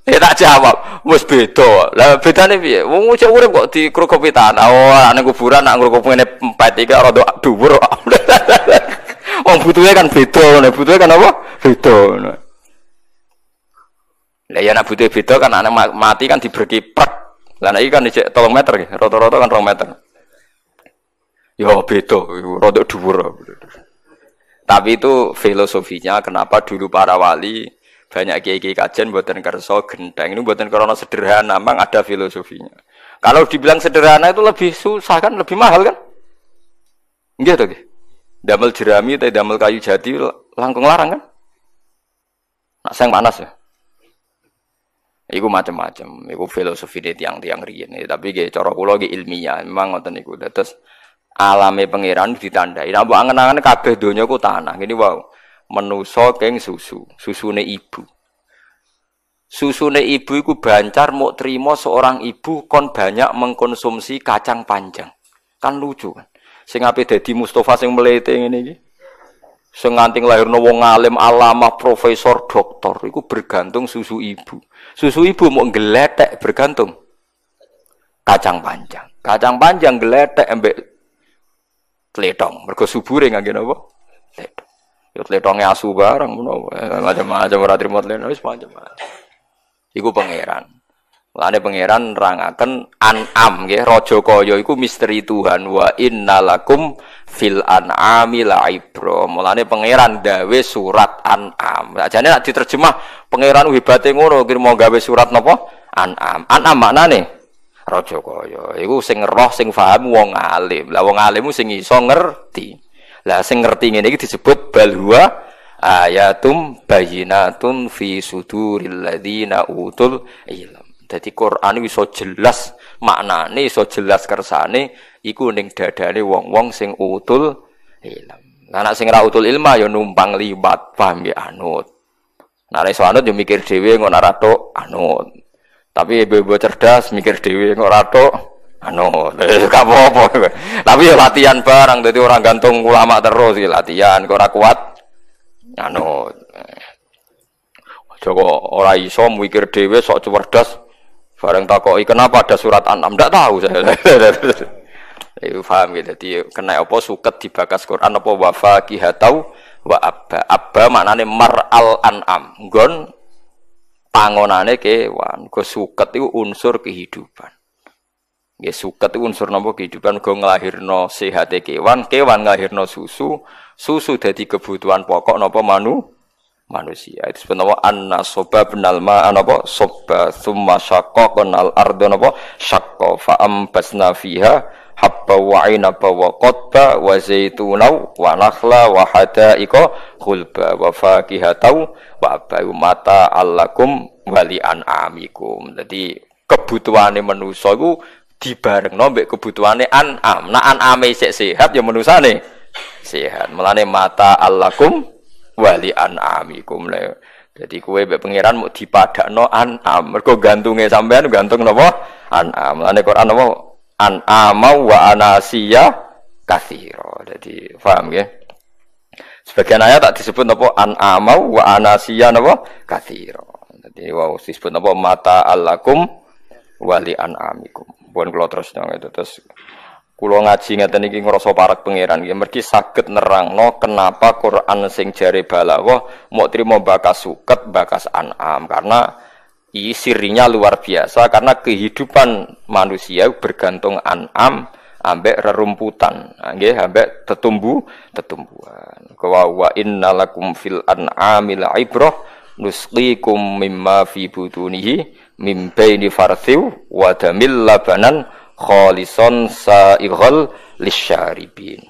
ya tak jawab. Wis beda. Lah bedane piye? Wong cek urip kok dikrukopi tanah. Oh, ana kuburan nak ngrukup ngene empat iki rada dhuwur. Wong butuhe kan beda nih Butuhe kan apa? Beda nih Lah ya nak butuhe beda kan anak mati kan diberkiprek lah nek kan dicek 3 meter nggih, rata-rata kan 2 meter. Ya beda, rada dhuwur. Tapi itu filosofinya kenapa dulu para wali banyak kiai-kiai kajian buatan kerso genteng ini buatan karena sederhana memang ada filosofinya kalau dibilang sederhana itu lebih susah kan lebih mahal kan enggak tuh damel jerami teh damel kayu jati langkung larang kan nak sayang panas ya Iku macam-macam, iku filosofi dia tiang-tiang riyen. Tapi ge cara kula ge ilmiah, memang ngoten Iku Terus alami pangeran ditandai. Nah, buang kenangan kabeh dunia ku tanah. Ini wow, Menuso keng susu, susune ibu. susu Susune ibu iku bancar mau terima seorang ibu kon banyak mengkonsumsi kacang panjang. Kan lucu kan. Sing ape dadi Mustafa sing melete ngene iki. Sing nganti lahirno wong alim, alama, profesor, doktor iku bergantung susu ibu. Susu ibu mau geletek bergantung kacang panjang. Kacang panjang geletek embek tletong. Mergo subure ngangge napa? Tletong. Yo tletonge asu barang menapa eh, macam-macam ora trimo tletong wis macam Iku pangeran. ada pangeran nerangaken an'am nggih raja kaya iku misteri Tuhan wa innalakum fil an'ami la ibro. Mulane pangeran gawe surat an'am. Ajane nek diterjemah pangeran hebate ngono kira mau gawe surat napa? An'am. An'am maknane raja kaya. Iku sing roh sing paham wong alim. Lah wong alim sing iso ngerti. Lah sing ngerti ngene iki disebut balhua ayatum bayinatun fi suduril ladzina utul ilm. Jadi Quran iso jelas maknane, iso jelas kersane iku ning dadane wong-wong sing utul ilm. Lah sing ra utul ilma ya numpang libat paham ya anut. Nek so iso anut yo ya mikir dhewe ngono nek ratok anut. Tapi ibu-ibu cerdas mikir dhewe engko ratok anut. apa Tapi ya latihan barang dadi orang gantung ulama terus ya latihan kok ora kuat anut. Joko ora iso mikir dhewe sok cerdas Bareng takoi kenapa ada surat An'am? Tidak tahu saya. Itu paham gitu. Jadi kena apa suket dibakas Quran apa wafa kihatau wa abba. Abba nih mar al an'am. Gon pangonane kewan. Go suket itu unsur kehidupan. Ya suket itu unsur nopo kehidupan go ngelahirno sehat kewan, kewan ngelahirno susu, susu jadi kebutuhan pokok nopo manu manusia. Itu sebenarnya anna soba benal ma'an apa? Ah, soba summa syakko konal ardo apa? Syakko fa'ambasna fiha habba wa inaba wa qotba wa zaitunaw wa nakhla wa hadaiko khulba wa fakihatau wa abayu mata allakum wali an'amikum. Jadi kebutuhane manusia itu dibarengno mbek kebutuhane an'am. Nah an'ame sik sehat ya manusane sehat. Melane mata allakum wali amikum le. jadi kue mbek pangeran mau am, an'am mergo gantunge sampean gantung nopo an am, ane Quran an amau wa anasia kathiro. jadi faham ya sebagian ayat tak disebut an amau wa anasia nopo kathiro. jadi wow disebut nopo mata alakum wali an amikum, bukan kalau terus nang itu terus Kulo ngaji ngeten iki ngrasa parek pangeran nggih mergi saged nerangno kenapa Quran sing jare balaghah mau trimo bakas suket bakas an'am karena isi rinya luar biasa karena kehidupan manusia bergantung an'am ambek rerumputan nah, nggih ambek tetumbu tetumbuhan wa wa innalakum fil an'amil bro, nusqikum mimma fi butunihi mim baini farthiw wa damil labanan kholison sa'ighal lisyaribin.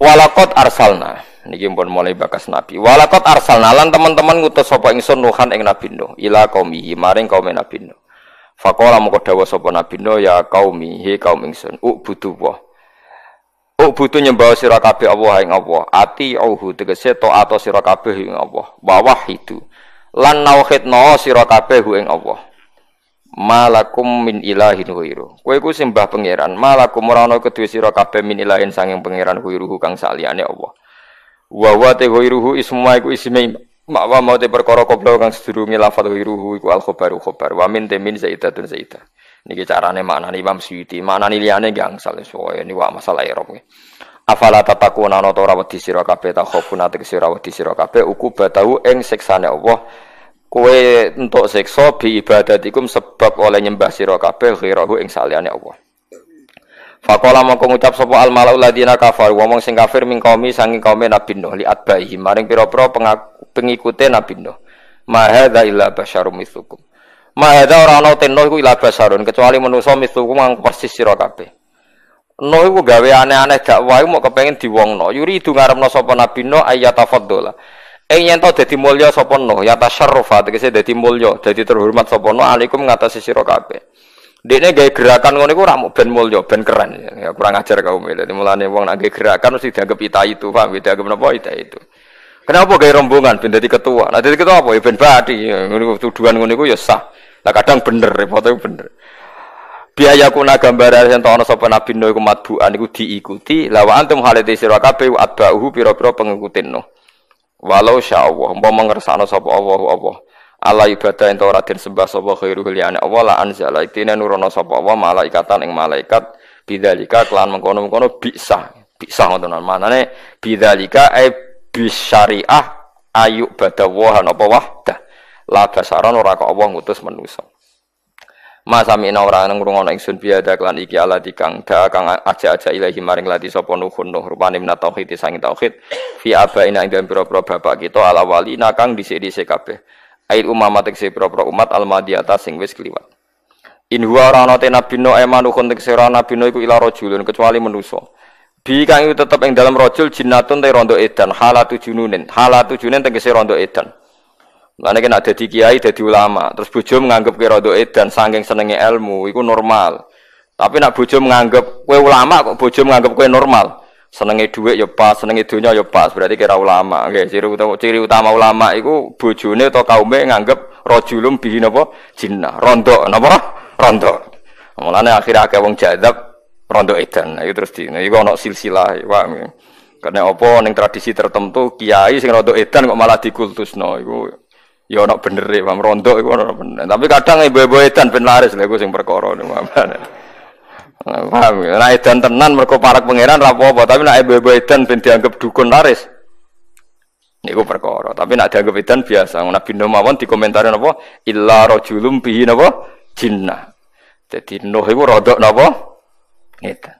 Walakot arsalna. Niki pun mulai bakas Nabi. Walakot arsalna lan teman-teman ngutus sapa ingsun Nuhan ing Nabi Nuh ila qaumihi maring kaum Nabi Nuh. Faqala moko dawuh sapa Nabi Nuh ya qaumi he kaum ingsun ubudu wa. Ubudu nyembah sira kabeh Allah ing Allah. Ati auhu tegese ato sira kabeh ing Allah. Wa itu Lan nauhidna sira kabeh ing Allah malakum min ilahin huiru kowe iku sembah pangeran malakum ora ana kedue sira kabeh min ilahin sanging pangeran huiruhu kang saliyane Allah wa wa te huiruhu isma iku isme makwa mau te perkara koplo kang sedurunge lafal huiruhu iku al khabaru khabar wa min te min zaidatun zaita niki carane maknani Imam Suyuti maknane liyane gangsal sesuai wae wa masalah Arab afala tatakuna ana ora wedi sira kabeh ta khofuna te sira wedi sira kabeh uku batau ing seksane Allah kue untuk siksa bi ibadatikum sebab oleh nyembah sira kabeh ghirahu ing saliyane Allah. Faqala mongko ngucap sapa al malaul ladina kafar wong sing kafir min qaumi sanging qaumi Nabi Nuh li atbaihi maring pira-pira pengikute Nabi Nuh. Ma hadza illa basyarum mithukum. Ma hadza ora ana tenuh iku illa basyarun kecuali manusa mithukum kang persis sira kabeh. Nuh iku gawe aneh-aneh dakwah mau kepengin diwongno. Yuri itu ngarepno sapa Nabi Nuh ayatafaddola. Eh yen to dadi mulya sapa no ya tasyarrufa tegese dadi mulya, dadi terhormat sapa no alaikum ngatasi sira kabeh. Dene gawe gerakan ngono iku ora mung ben mulya, ben keren. Ya kurang ajar kau ya. E. Dadi mulane wong nak gerakan mesti dianggap ita itu, pak, Dianggap napa ita itu. Kenapa gawe rombongan ben dadi ketua? Nah dadi ketua apa? Ya ben badi. Ya, ngono tuduhan ngono iku ya sah. Lah kadang bener, repotnya bener. biaya kuna gambaran yang tahu sapa nabi nuh kumat buan iku diikuti lawa tuh halite sira kape atbauhu piro piro pengikutin nuh Walau sya Allah, mau mengersano sapa Allah Allah. Ala ibadah ento ora den sembah sapa khairu liyane Allah la anzala itina nurono sapa Allah malaikatan ing malaikat bidzalika kelan mengkono-mengkono bisa. Bisa ngoten manane bidzalika e bisyariah ayu badawahan apa wahdah. La basaran ora kok Allah ngutus manusa. Masami ina ora nang ngrungokno ingsun biada klan iki ala dikang da kang aja-aja ilahi maring lati sapa nuhun nuh rupane min tauhid sang tauhid fi abaina ing dalem pira bapak kita ala nakang kang dhisik-dhisik kabeh. Ail umama tekse pira-pira umat almadiyata sing wis kliwat. In huwa ora ana nabi no emanuhun tekse ora nabi iku ila rajulun kecuali manusa. Bi kang tetep ing dalam rajul jinatun te rondo edan halatu jununin. Halatu jununin tegese rondo edan. Mulane kena dadi kiai, dadi ulama, terus bojo menganggap kira doe dan saking senenge ilmu iku normal. Tapi nak bojo menganggap kue ulama kok bojo menganggap kue normal. Senenge duit, ya pas, senenge donya ya pas, berarti kira ulama. Oke, ciri utama ciri utama ulama itu bojone atau kaumnya nganggep rajulum bihi napa jinna, rondo napa? Rondo. Mulane akhirnya akeh wong jadab rondo edan. Nah, iku terus di nah, iku ana silsilah, paham. Karena apa neng tradisi tertentu kiai sing rondo edan kok malah no, iku ya ana bener ya rontok rondo iku bener tapi kadang ibu-ibu edan ben laris lha iku sing perkara niku nah, paham nah edan tenan mergo parak pangeran ra apa tapi nek ibu-ibu edan ben dianggap dukun laris niku perkara tapi nek dianggap edan biasa Nabi Nuh mawon dikomentari napa illa rajulum bihi napa Jinna. jadi Nuh iku rodok napa edan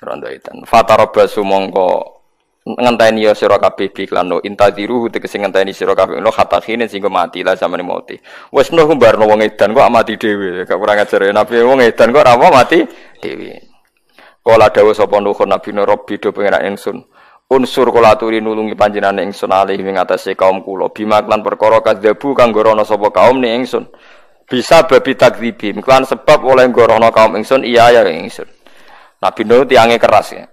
rondo edan fatarabasu mongko ngenteni ya sira kabeh bi iklan lo intadiru tegese ngenteni sira kabeh lo hatta khine sing mati lah sampeyan mati wis nuh barno wong edan kok mati dhewe gak kurang ajar ya. nabi wong edan kok ora mati dhewe kala dawuh sapa nuh nabi rabbi do pengenak ingsun unsur kula aturi nulungi panjenengan ingsun alih ing atase kaum kula bimaklan lan perkara kadzabu kang gorono sapa kaum ni ingsun bisa babi takdzibi klan sebab oleh gorono kaum ingsun iya ya ingsun nabi nuh tiange keras ya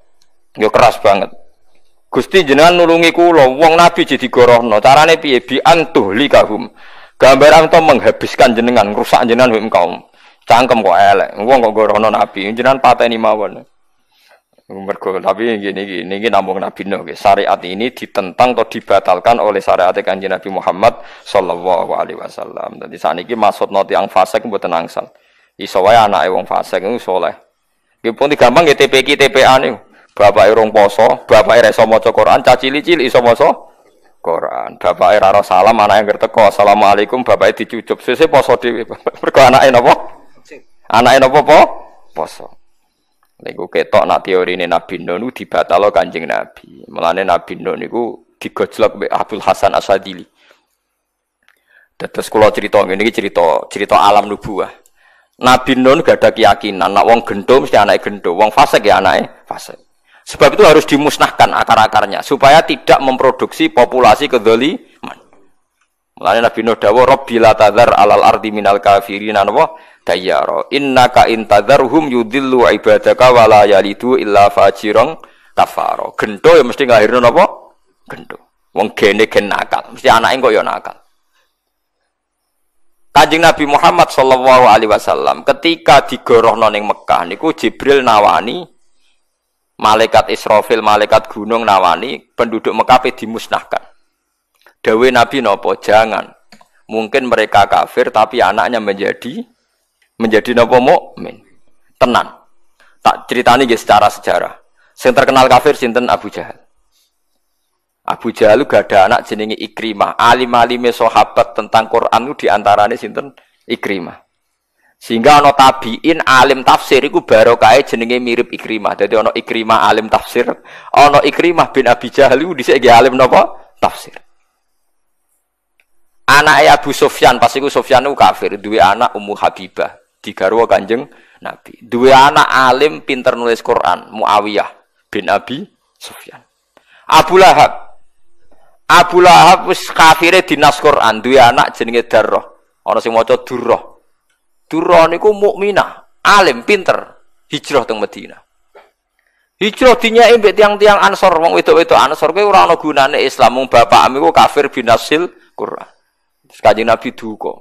yo keras banget Gusti jenengan nulungi kula wong nabi jadi gorohno carane piye bi antuh likahum gambaran to menghabiskan jenengan rusak jenengan wim kaum cangkem kok elek wong kok gorohno nabi jenengan pateni mawon mergo tapi gini gini gini namung nabi nuh syariat ini ditentang atau dibatalkan oleh syariat kanjeng Nabi Muhammad sallallahu alaihi wasallam dadi sakniki maksud noti yang fasik mboten angsal iso wae anake wong fasik iku saleh nggih gampang nggih TPK TPA niku Bapak e rong poso, bapak ira e iso maca Quran, caci cilik iso maca Quran. Bapak ira e ora salam yang salam Assalamualaikum bapak dicucup. Sese poso dhewe. anak anake po, anak napa po? Poso. Niku ketok nak ini Nabi Nuh dibatalo Kanjeng Nabi. Mulane Nabi Nuh niku digojlok be Abdul Hasan Asadili. Terus kula cerita ngene cerita cerita alam nubuah. Nabi Nun gak ada keyakinan nak wong gendho mesti anak gendho, wong fasik ya anake fasik. Sebab itu harus dimusnahkan akar-akarnya supaya tidak memproduksi populasi kedoli. Mulane Nabi Nuh dawo Robi latadar alal ardi minal kafirina wa Dayaro Inna Ka yudhillu ibadaka wa la yalidu illa Fajirong kafaro. Gendo ya mesti nglairno nopo gendo. Wong gene gen nakal, mesti anak kok ya nakal. Kanjeng Nabi Muhammad sallallahu alaihi wasallam ketika digoroh noning Mekah niku Jibril nawani malaikat Israfil, malaikat gunung nawani penduduk Mekah dimusnahkan. Dawe Nabi nopo jangan. Mungkin mereka kafir tapi anaknya menjadi menjadi nopo mukmin. Tenan. Tak ceritani guys secara sejarah. Yang terkenal kafir sinten Abu Jahal. Abu Jahal gak ada anak jenenge Ikrimah. Alim-alime sahabat tentang Quran lu diantaranya sinten Ikrimah. Sehingga ono tabiin alim tafsir iku barokah e jenenge mirip Ikrimah. jadi ono Ikrimah alim tafsir, ono Ikrimah bin Abi Jahal iku dhisik alim napa? Tafsir. Anak Abu Sofyan, pas iku Sofyan iku kafir, duwe anak Ummu Habibah, digarwa Kanjeng Nabi. Duwe anak alim pinter nulis Quran, Muawiyah bin Abi Sofyan. Abu Lahab. Abu Lahab wis kafire dinas Quran, duwe anak jenenge Darrah. Ana sing maca Durrah. Durrah niku mukminah, alim, pinter, hijrah teng Madinah. Hijrah dinya mbek tiang-tiang Ansor, wong wedok-wedok Ansor kowe ora ana gunane Islam, mung bapak iku kafir binasil Quran. Terus Kanjeng Nabi duka.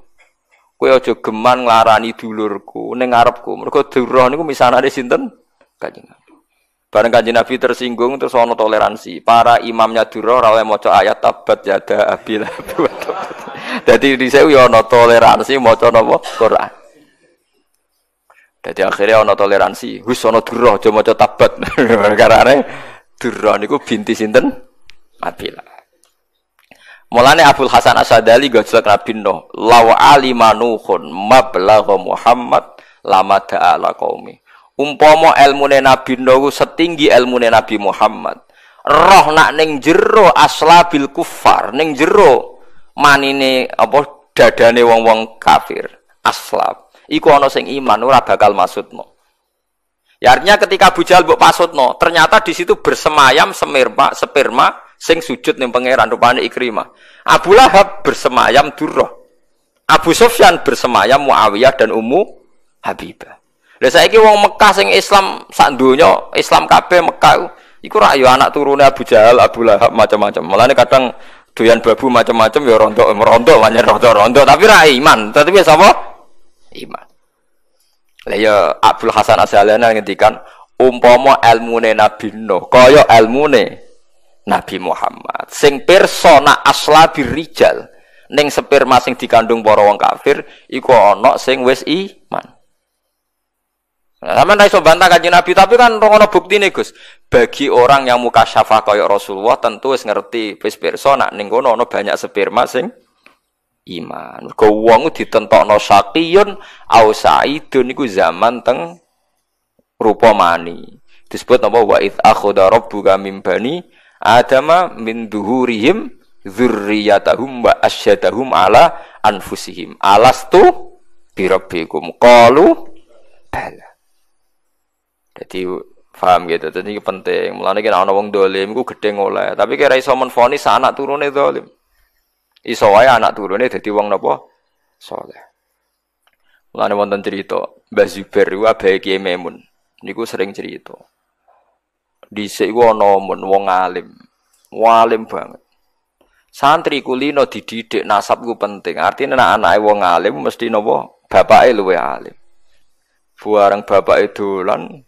Kowe aja geman nglarani dulurku ning ngarepku. Mergo durrah niku misanane sinten? Kanjeng Nabi. Bareng Kanjeng Nabi tersinggung terus ana toleransi. Para imamnya durrah ora oleh maca ayat tabat yada abil. jadi di saya yo ana toleransi maca napa Quran. Jadi akhirnya ono toleransi, wis ono durah aja maca tabat. Karane durah niku binti sinten? Nabila. Mulane Abdul Hasan Asadali gak jelek Nabi Nuh, law alima nuhun mablagha Muhammad lama ala qaumi. Umpama ilmune Nabi Nuh setinggi ilmune Nabi Muhammad. Roh nak ning jero aslabil kufar, ning jero manine apa dadane wong-wong kafir, aslab iku ana sing iman ora bakal maksudmu. Ya artinya ketika Abu Jahal mbok pasutno, ternyata di situ bersemayam semirma, sperma sing sujud ning pangeran rupane Ikrimah. Abu Lahab bersemayam Durrah. Abu Sufyan bersemayam Muawiyah dan Ummu Habibah. Lah saiki wong Mekah sing Islam sak donya, Islam kabeh Mekah iku ra yo ya anak turune Abu Jahal, Abu Lahab macam-macam. Mulane kadang doyan babu macam-macam ya rondo rondo banyak rondo rondo tapi ra iman tapi sapa iman. Lah ya Abdul Hasan Asalana ngendikan umpama ilmune Nabi Nuh kaya ilmune Nabi Muhammad sing pirsa nak asla birijal ning sepir masing dikandung para wong kafir iku ana sing wis iman. Nah, sama nah sobat bantah Nabi, tapi kan orang bukti nih Gus. Bagi orang yang muka syafa koyok Rasulullah tentu wis ngerti wis nak ning kono banyak sperma sing iman. Mergo wong ditentokno saqiyun au saidun niku zaman teng rupa mani. Disebut apa wa id akhadha rabbuka min bani adama min duhurihim dzurriyyatahum wa asyadahum ala anfusihim. Alastu bi rabbikum qalu bala. Jadi paham gitu. Jadi penting. Mulanya kita orang dolim gue gede ngoleh, tapi kira iso anak turun itu dolim. Iso wae anak turune dadi wong napa? Saleh. Mulane wonten cerita Mbah Zubair ku abahe Memun. Niku sering cerita. Dhisik ku ana mun wong alim. Walim banget. Santri kulino dididik nasab ku penting. Artinya anak anake wong alim mesti napa? Bapake luwe alim. Buareng bapake dolan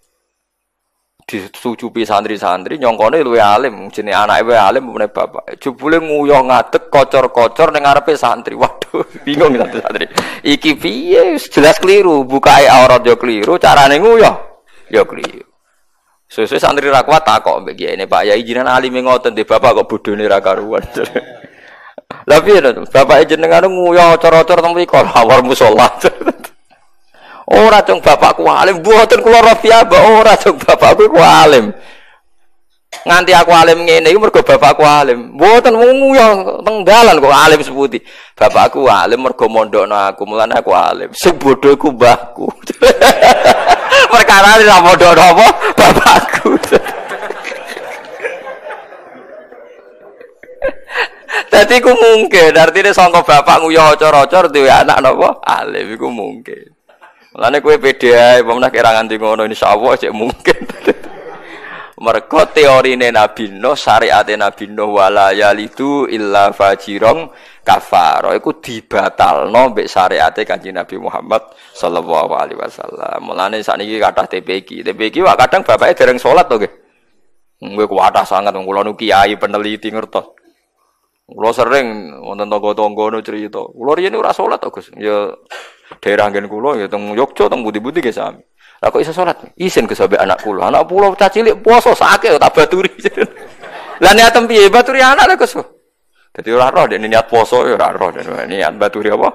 disujupi santri-santri nyongkone luwe alim jenenge anake wae alim meneh bapak jebule nguyuh ngadeg kocor-kocor ning ngarepe santri waduh bingung ya, santri iki piye jelas keliru bukae aurat yo ya keliru carane nguyuh yo ya keliru susu santri ra kuat tak kok mbek ini Pak Yai jenengan alime ngoten di bapak kok bodhone ra karuan lha piye bapak jenengan nguyuh cocor-cocor teng mriko lawar musala Ora dong bapakku alim, mboten kula Rabi'ah, ora cung bapakku ku alim. Nganti aku alim ngene iki mergo bapakku alim. Mboten wungu yo ya, teng dalan kok alim seputi. Bapakku alim mergo mondokno aku, mulane aku alim. Sing bodho iku mbahku. Perkara ora mondokno apa bapakku. Jadi ku mungkin, artinya sangka bapak nguyah cor-cor duwe anak nopo, alim ku mungkin. Mulane kue pede ae pemenah kira nganti ngono insyaallah cek mungkin. teori ne Nabi No, syariat Nabi No, wala itu illa fajirong kafaro. Iku dibatalno be syariat kaji Nabi Muhammad sallallahu alaihi wasallam. Mulane ini kathah TPQ. TPQ wak kadang bapake dereng sholat oke. nggih. Nggih sangat wong kula kiai peneliti ngertos. Kula sering wonten tangga-tangga nu cerita. Kula riyen ora salat to, Gus. Ya daerah nggen kula ya teng Yogya teng budi-budi ge sami. Lah kok iso salat? Isin ke sobek anak kulo Anak kula cah cilik poso sakit ya, tak baturi. Lah niat piye ya, baturi anak lek kesu. Jadi ora roh dek niat poso ya ora roh nah, niat baturi apa?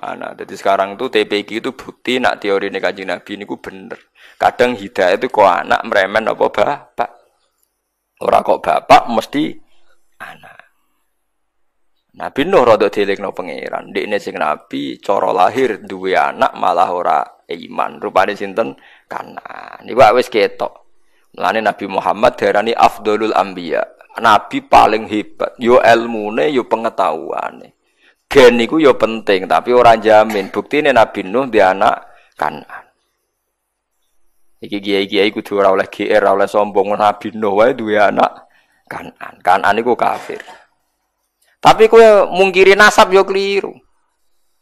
Anak. Jadi sekarang tuh TPQ itu bukti nak teori nih kaji Nabi ini ku bener. Kadang hidayah itu kok anak meremen apa bapak. Orang kok bapak mesti anak. Nabi Nuh rada dielingno pangeran. Ndekne sing nabi cara lahir duwe anak malah ora iman. Rupane sinten? Kana. Niku wis ketok. Mulane Nabi Muhammad diarani afdolul anbiya. Nabi paling hebat, yo ilmune, yo pengetahuane. Gen niku yo penting, tapi ora jamin. Buktine Nabi Nuh di anak Kanan. Iki kiai-kiai kudu ora oleh GR, ora oleh sombong Nabi Nuh wae duwe anak Kanan. Kanan niku kafir. Tapi kue mungkiri nasab yo keliru.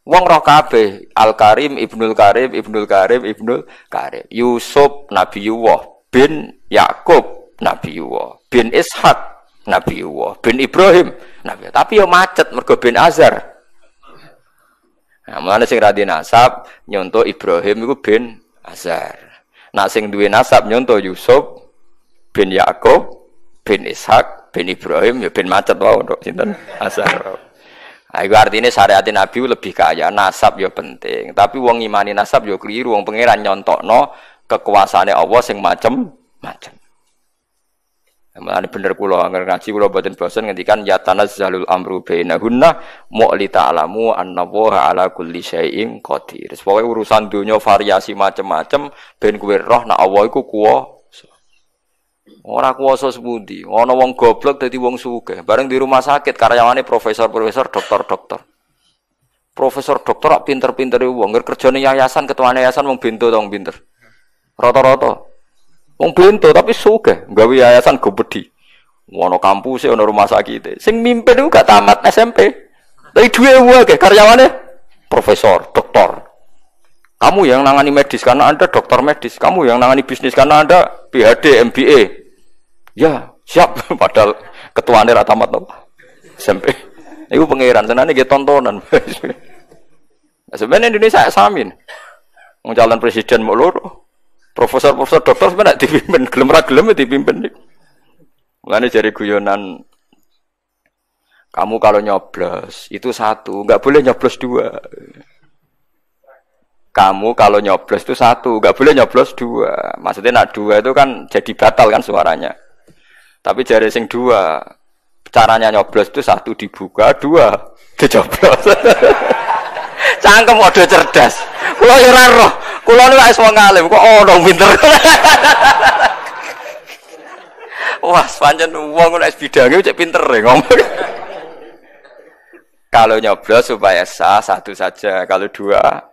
Wong roh Al Karim Ibnul Karim Ibnul Karim Ibnul Karim Yusuf Nabi Yuwah bin Yakub Nabi Yuwah bin Ishak Nabi Yuwah bin Ibrahim Nabi tapi yo macet mergo bin Azar Nah, mulane sing radin nasab nyonto Ibrahim iku bin Azar. Nak sing duwe nasab nyonto Yusuf bin Yakub bin Ishak, bin Ibrahim, ya bin macet wae untuk sinten Azhar. Ayo nah, artinya syariat Nabi lebih kaya, nasab ya penting. Tapi wong imani nasab ya keliru, wong pangeran nyontokno kekuasaannya Allah sing macem-macem. ini bener kulo angger ngaji kula bosan. Nanti ngendikan ya jalul amru bainahunna mu'li ta'lamu annallaha ala kulli syai'in qadir. Sebagai urusan dunia variasi macem-macem ben kowe roh na Allah iku kuwa Ora kuwasa sepundi, ana wong goblok dadi wong sugih. Bareng di rumah sakit karyawane profesor-profesor, dokter-dokter. Profesor dokter rak pinter-pinter wong, ngger kerjane yayasan, ketuane yayasan wong bento tong pinter. Rata-rata. Wong bento tapi sugih, gawe yayasan gobedi. Ono kampus ono rumah sakit. Sing mimpin iku gak tamat SMP. Tapi duwe wae karyawane profesor, dokter. Kamu yang nangani medis karena Anda dokter medis, kamu yang nangani bisnis karena Anda PhD, MBA. Ya, siap padahal ketua anda tamat apa. SMP. Iku pangeran senane gitu tontonan. Sebenarnya Indonesia samin. Wong presiden mau Profesor-profesor dokter sebenarnya dipimpin gelem ra ya gelem dipimpin. Mengani jari guyonan kamu kalau nyoblos itu satu, nggak boleh nyoblos dua kamu kalau nyoblos itu satu, nggak boleh nyoblos dua. Maksudnya nak dua itu kan jadi batal kan suaranya. Tapi jari sing dua, caranya nyoblos itu satu dibuka, dua dicoblos. Cangkem waduh cerdas. Kulo ya ora roh, kulo niku wis wong alim kok ono pinter. Wah, pancen wong nek bidange cek pinter ya ngomong. kalau nyoblos supaya sah satu saja, kalau dua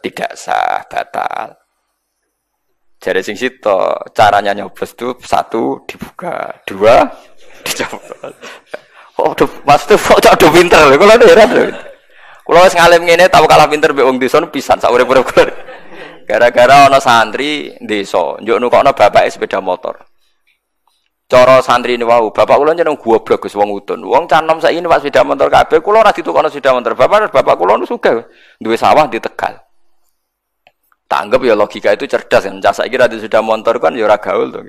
tidak sah, batal. Jadi sing sito, caranya nyoblos tuh satu dibuka, dua dicoblos. Oh, do, mas tuh kok cok do pinter, kalau ada heran loh. Kalau wes ngalim ngene tahu kalah pinter be wong desa pisan sak urip Gara-gara ana santri desa, njuk nukokno bapake sepeda motor. Cara santri ini wau, bapak kulo jeneng goblok bagus. wong utun, Wong canom saiki pak sepeda motor kabeh, kula ora ditukokno sepeda motor. Bapak bapak kulo nu sugih duwe sawah di Tegal. Tak anggap ya logika itu cerdas kan. Jasa iki rada sudah montor kan ya ora gaul to.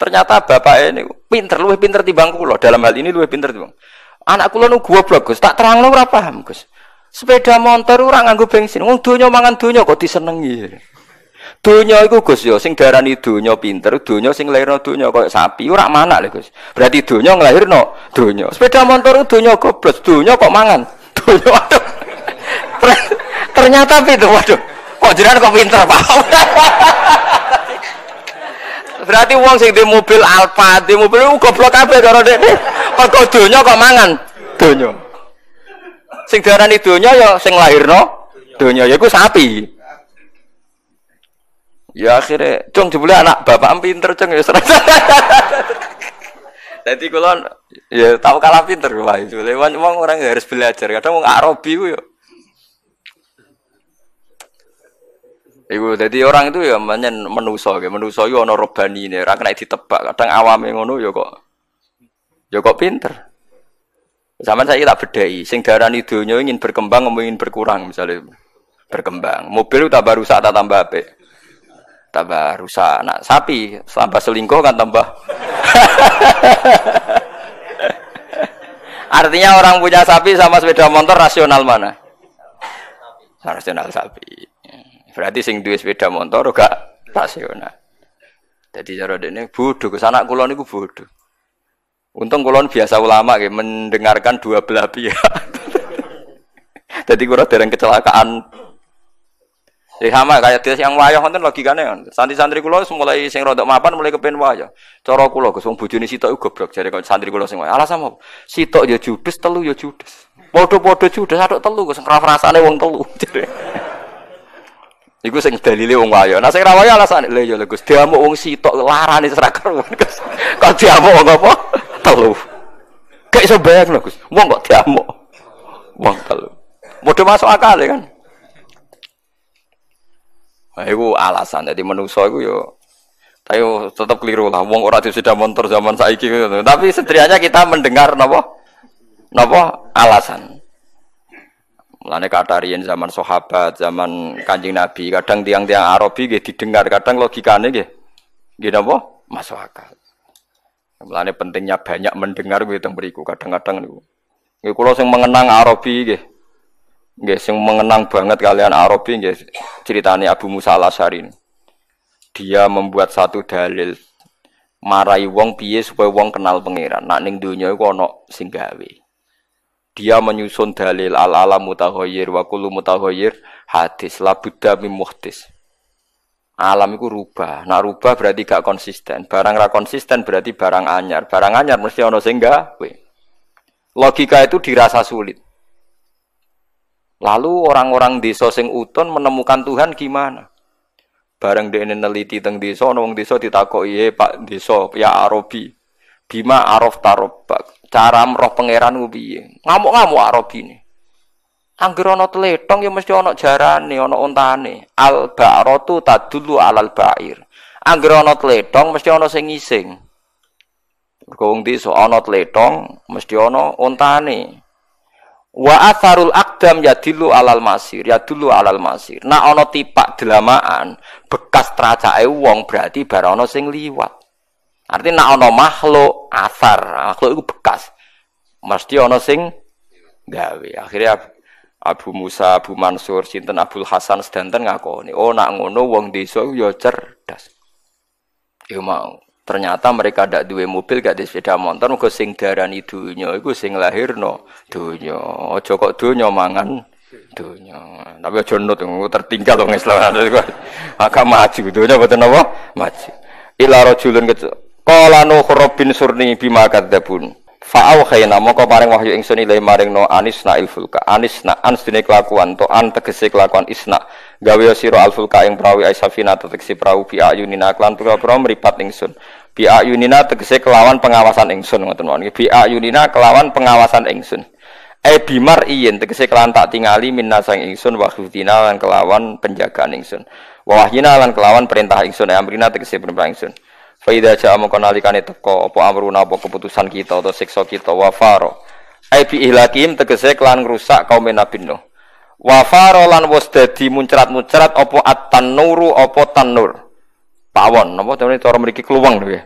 Ternyata bapak ini pinter, luwih pinter timbang kula. Dalam hal ini luwih pinter timbang. Anak kula nu goblok, Gus. Tak terangno ora paham, Gus. Sepeda motor ora nganggo bensin. Wong donya mangan donya kok disenengi. Donya iku Gus ya sing itu donya pinter, donya sing lairno donya koyo sapi ora manak lho Gus. Berarti donya nglairno donya. Sepeda motor donya goblok, donya kok mangan. Donya waduh. Ternyata pinter waduh. Kok jenengan kok pinter, Pak? Berarti uang sing di mobil Alfa, di mobil uh, goblok kabeh karo dekne. kok donya kok mangan donya. Sing diarani donya ya sing lahir no, donya ya iku sapi. Ya akhirnya, cung jebule anak bapak pinter cung ya serasa, Jadi kulon ya tahu kalah pinter itu, lewat uang orang harus belajar. Kadang wong Arabi ku Ibu, jadi orang itu ya menyen menuso, ya menuso yo ono robani ini, orang kena ditebak. Kadang awam yang ngono yo ya kok, yo ya kok pinter. Zaman saya tak bedai, sing itu nyu ingin berkembang, ingin berkurang misalnya berkembang. Mobil itu tambah rusak, tak tambah apa? Tambah rusak. Nah, sapi tambah selingkuh kan tambah. Artinya orang punya sapi sama sepeda motor rasional mana? Rasional sapi. Berarti sing duwe sepeda motor gak rasional. Ya, jadi cara ini bodoh, anak kula itu bodoh. Untung kulon biasa ulama gitu, mendengarkan dua belah pihak. Jadi kura dereng kecelakaan. Ya sama kayak dia yang wayah nanti lagi kan. Santri-santri kula mulai sing rodok mapan mulai kepen wayah. Cara kula Gus wong bojone sitok goblok jadi kok santri kula sing wayah. Alasan apa? Sitok ya judes, telu ya judes. Podo podo judes aduk telu Gus ngrasane wong telu. Jadi. Iku sing dalile wong wayo. Nah sing ra wayo alasane lha ya Gus diamuk wong sitok larane serak karuan Gus. Kok diamuk wong apa? Telu. Kayak iso bayangno Gus. Wong kok diamuk. Wong telu. mau masuk akal ya kan. Nah, alasan. Jadi manusia itu yo, tapi tetap keliru lah. Wong ora sudah montor zaman saiki Tapi setidaknya kita mendengar napa napa alasan. Mulane kata Rian zaman sahabat, zaman Kanjeng Nabi, kadang tiang-tiang Arabi gitu didengar, kadang logikane gitu, gitu apa? Masuk akal. Mulane pentingnya banyak mendengar gitu yang beriku, kadang-kadang itu Gitu kalo yang mengenang Arabi gitu, Nggih yang mengenang banget kalian Arabi nggih ceritanya Abu Musa al Asharin. Dia membuat satu dalil marai wong piye supaya wong kenal pangeran. Nak ning dunia iku ana sing dia menyusun dalil al alam mutahoyir wa kullu mutahoyir hadis labudami muhtis alam itu rubah nah rubah berarti gak konsisten barang ra konsisten berarti barang anyar barang anyar mesti ono sing gawe logika itu dirasa sulit lalu orang-orang desa sing uton menemukan Tuhan gimana barang dia neliti teng desa ono wong desa ditakoki Pak desa ya arobi bima arof tarobak cara roh pangeran ubi ngamuk ngamuk arab ini Angger ana tletong ya mesti ono jarane, ono ontane. Al ba'ratu tadullu alal ba'ir. Angger ana tletong mesti ana sing ngising. Mergo wong desa ana tletong mesti ana ontane. Wa atharul akdam yadilu alal masir, yadilu alal masir. Nah ono tipak delamaan, bekas tracake wong berarti bar ono sing liwat. Artinya nak ono makhluk asar, nah, makhluk itu bekas. Mesti ono sing gawe. Akhirnya Abu Musa, Abu Mansur, Sinten, Abdul Hasan, sedanten ini Oh nak ngono wong desa yo ya cerdas. Yo ya mau. Ternyata mereka ada duwe mobil, gak ada sepeda motor, mergo sing darani dunya iku sing no, dunya. ojo kok dunya mangan dunya. Tapi aja nut tertinggal wong Islam. Agak maju dunya betul apa? Maju. Ila rajulun Kala Nuh Rabbin surni bima Kadabun Fa'au khayna moko paring wahyu ingsun ilahi maring no anisna il fulka. Anisna ans dene kelakuan to an tegesi kelakuan isna. Gawe siro al fulka ing prawi Aisafina tegese prau bi ayunina klan pira-pira mripat ingsun. Bi ayunina tegesi kelawan pengawasan ingsun ngoten mawon. Bi ayunina kelawan pengawasan ingsun. E bimar iyen tegesi kelan tak tingali minna sang ingsun wa lan kelawan penjagaan ingsun. Wa wahyina lan kelawan perintah ingsun e amrina tegese perintah ingsun. Faida ja'a kenalikan itu kok apa amru apa keputusan kita atau siksa kita wafaro. Ai ihlakim tegese kelan rusak kaum Nabi Nuh. Wafaro lan wis dadi muncrat-muncrat atan nuru opo tan nur Pawon napa teman itu orang memiliki keluang ya.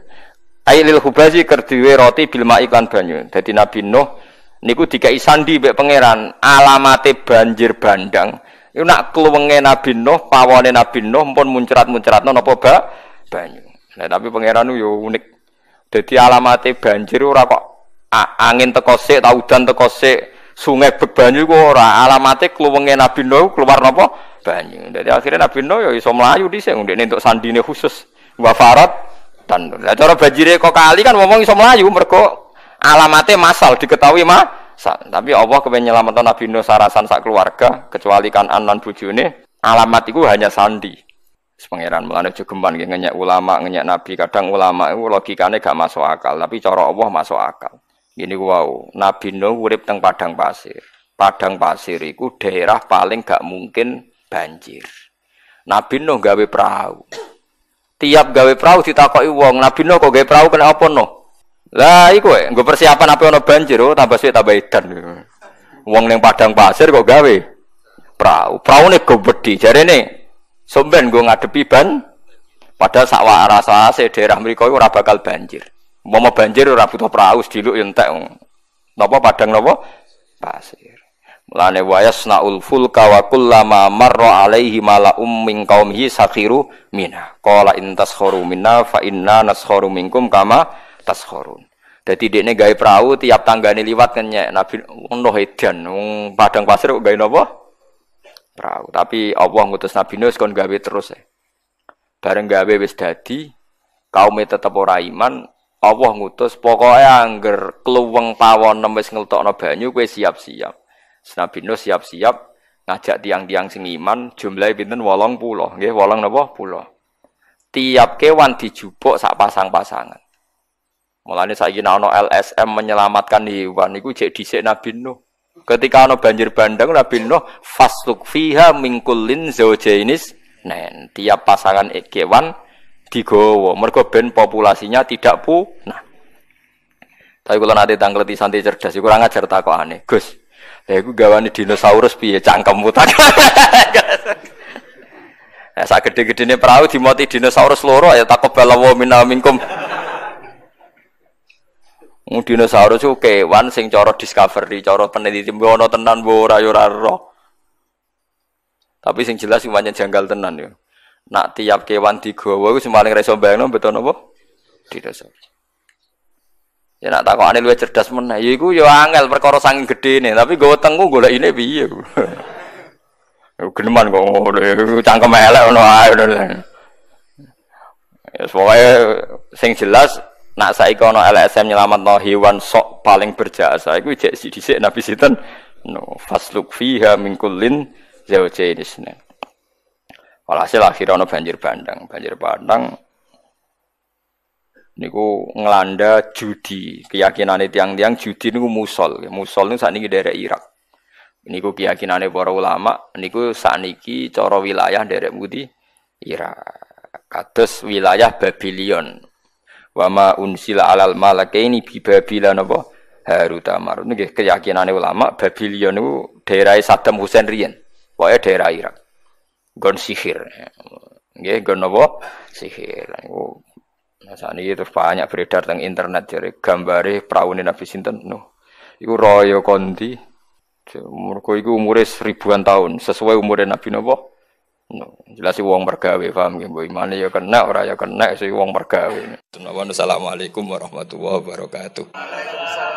Ailil lil hubazi kerdiwe roti bilma iklan banyu. Jadi Nabi Nuh niku dikai sandi be pangeran alamate banjir bandang. Iu nak kluwenge Nabi Nuh, pawone Nabi Nuh pun muncrat muncrat napa ba banyu. Nah, tapi pangeran yo ya unik. Jadi alamatnya banjir ora kok angin teko sik, udan teko sik, sungai bebanyu ku ora. Alamate kluwenge Nabi Nuh keluar napa? Banyu. Jadi akhirnya Nabi Nuh yo ya iso mlayu dhisik untuk sandi sandine khusus. Wa dan tan. Lah cara banjire kok kali kan ngomong iso mlayu mergo alamatnya masal diketahui mah tapi Allah kepengen nyelamatkan Nabi Nuh sarasan sak keluarga kecuali kan anan bujune alamat itu hanya sandi Pangeran melane aja gemban nggih ngenyek ulama, ngenyek nabi. Kadang ulama itu logikane gak masuk akal, tapi cara Allah masuk akal. Ini wow, Nabi Nuh urip teng padang pasir. Padang pasir itu daerah paling gak mungkin banjir. Nabi Nuh gawe perahu. Tiap gawe perahu ditakoki wong, Nabi Nuh kok gawe perahu kena apa no? Lah iku gue persiapan apa ana banjir, oh tambah sih tambah edan. Wong neng padang pasir kok gawe perahu. Praune gobedi nih. Somben gue ngadepi ban, padahal arah sawah, se daerah mereka itu bakal banjir. Mau banjir ora butuh perahu, diluk ya entek. Napa padang napa? Pasir. Lane wayas naul fulka wa marro marra alaihi mala kaum um hi sakiru mina. Kola intas taskharu mina fa inna nas naskharu mingkum kama taskharun. Dadi dekne gawe perahu tiap tangga ini liwat kenyek Nabi Nuh edan padang pasir kok gawe perahu. Tapi Allah ngutus Nabi Nuh kon gawe terus ya. Bareng gawe wis dadi kaum tetep ora iman, Allah ngutus pokoknya angger kluweng pawon wis ngeltokno banyu kowe siap-siap. Nabi Nuh siap-siap ngajak tiang-tiang sing iman binten pinten 80 nggih walong napa pula. Tiap kewan dijubok sak pasang-pasangan. Mulane saiki ana LSM menyelamatkan hewan iku jek dhisik Nabi Nuh. Ketika ono banjir bandang Nabi Nuh fasluk fiha mingkulin zaujainis nen tiap pasangan kewan digowo mergo ben populasinya tidak pu. Nah, Tapi kalau nanti tangkleti santai cerdas, kurang ajar tak kok aneh. Gus, ya aku gawani dinosaurus piye cangkem mutak. Ya, nah, sak gede-gedene perahu dimoti dinosaurus loro ya bela minna minkum. Wong dinosaurus ku kewan sing cara discovery, cara peneliti ana tenan mbok ora yo ya roh. Tapi sing jelas semuanya janggal tenan yo. Ya. Nak tiap kewan digawa iku semaling ra betono bayangno tidak apa? Dinosaurus. Ya nak takokane luwih cerdas meneh. Ya iku ya angel perkara saking gedene, tapi gowo tengku ini piye. Ya geneman kok ngono, cangkem elek ngono ae. Ya sing jelas nak saya kono LSM nyelamat no hewan sok paling berjasa iku jek dicek Nabi sitan. no fasluk fiha mingkulin kullin sini. Kalau walhasil akhirnya ana banjir bandang banjir bandang niku ngelanda judi itu tiang-tiang judi niku musol musol niku ini daerah Irak niku itu para ulama niku saat niki coro wilayah daerah Budi Irak kados wilayah Babylon wa ma unsila alal malakaini bi babila napa Harut Marut nggih keyakinane ulama Babylon ya niku daerah Saddam Hussein riyen pokoke daerah Irak gon sihir nggih gon napa sihir niku Nah, ini terus banyak beredar tentang internet jadi gambari perahu Nabi Sinten no. Iku Royo Kondi, mereka itu umurnya ribuan tahun sesuai umurnya Nabi Nabi Jelas si wong mergawe paham nggih, mbok ya kena orang ya kena si wong mergawe. Assalamualaikum warahmatullahi wabarakatuh.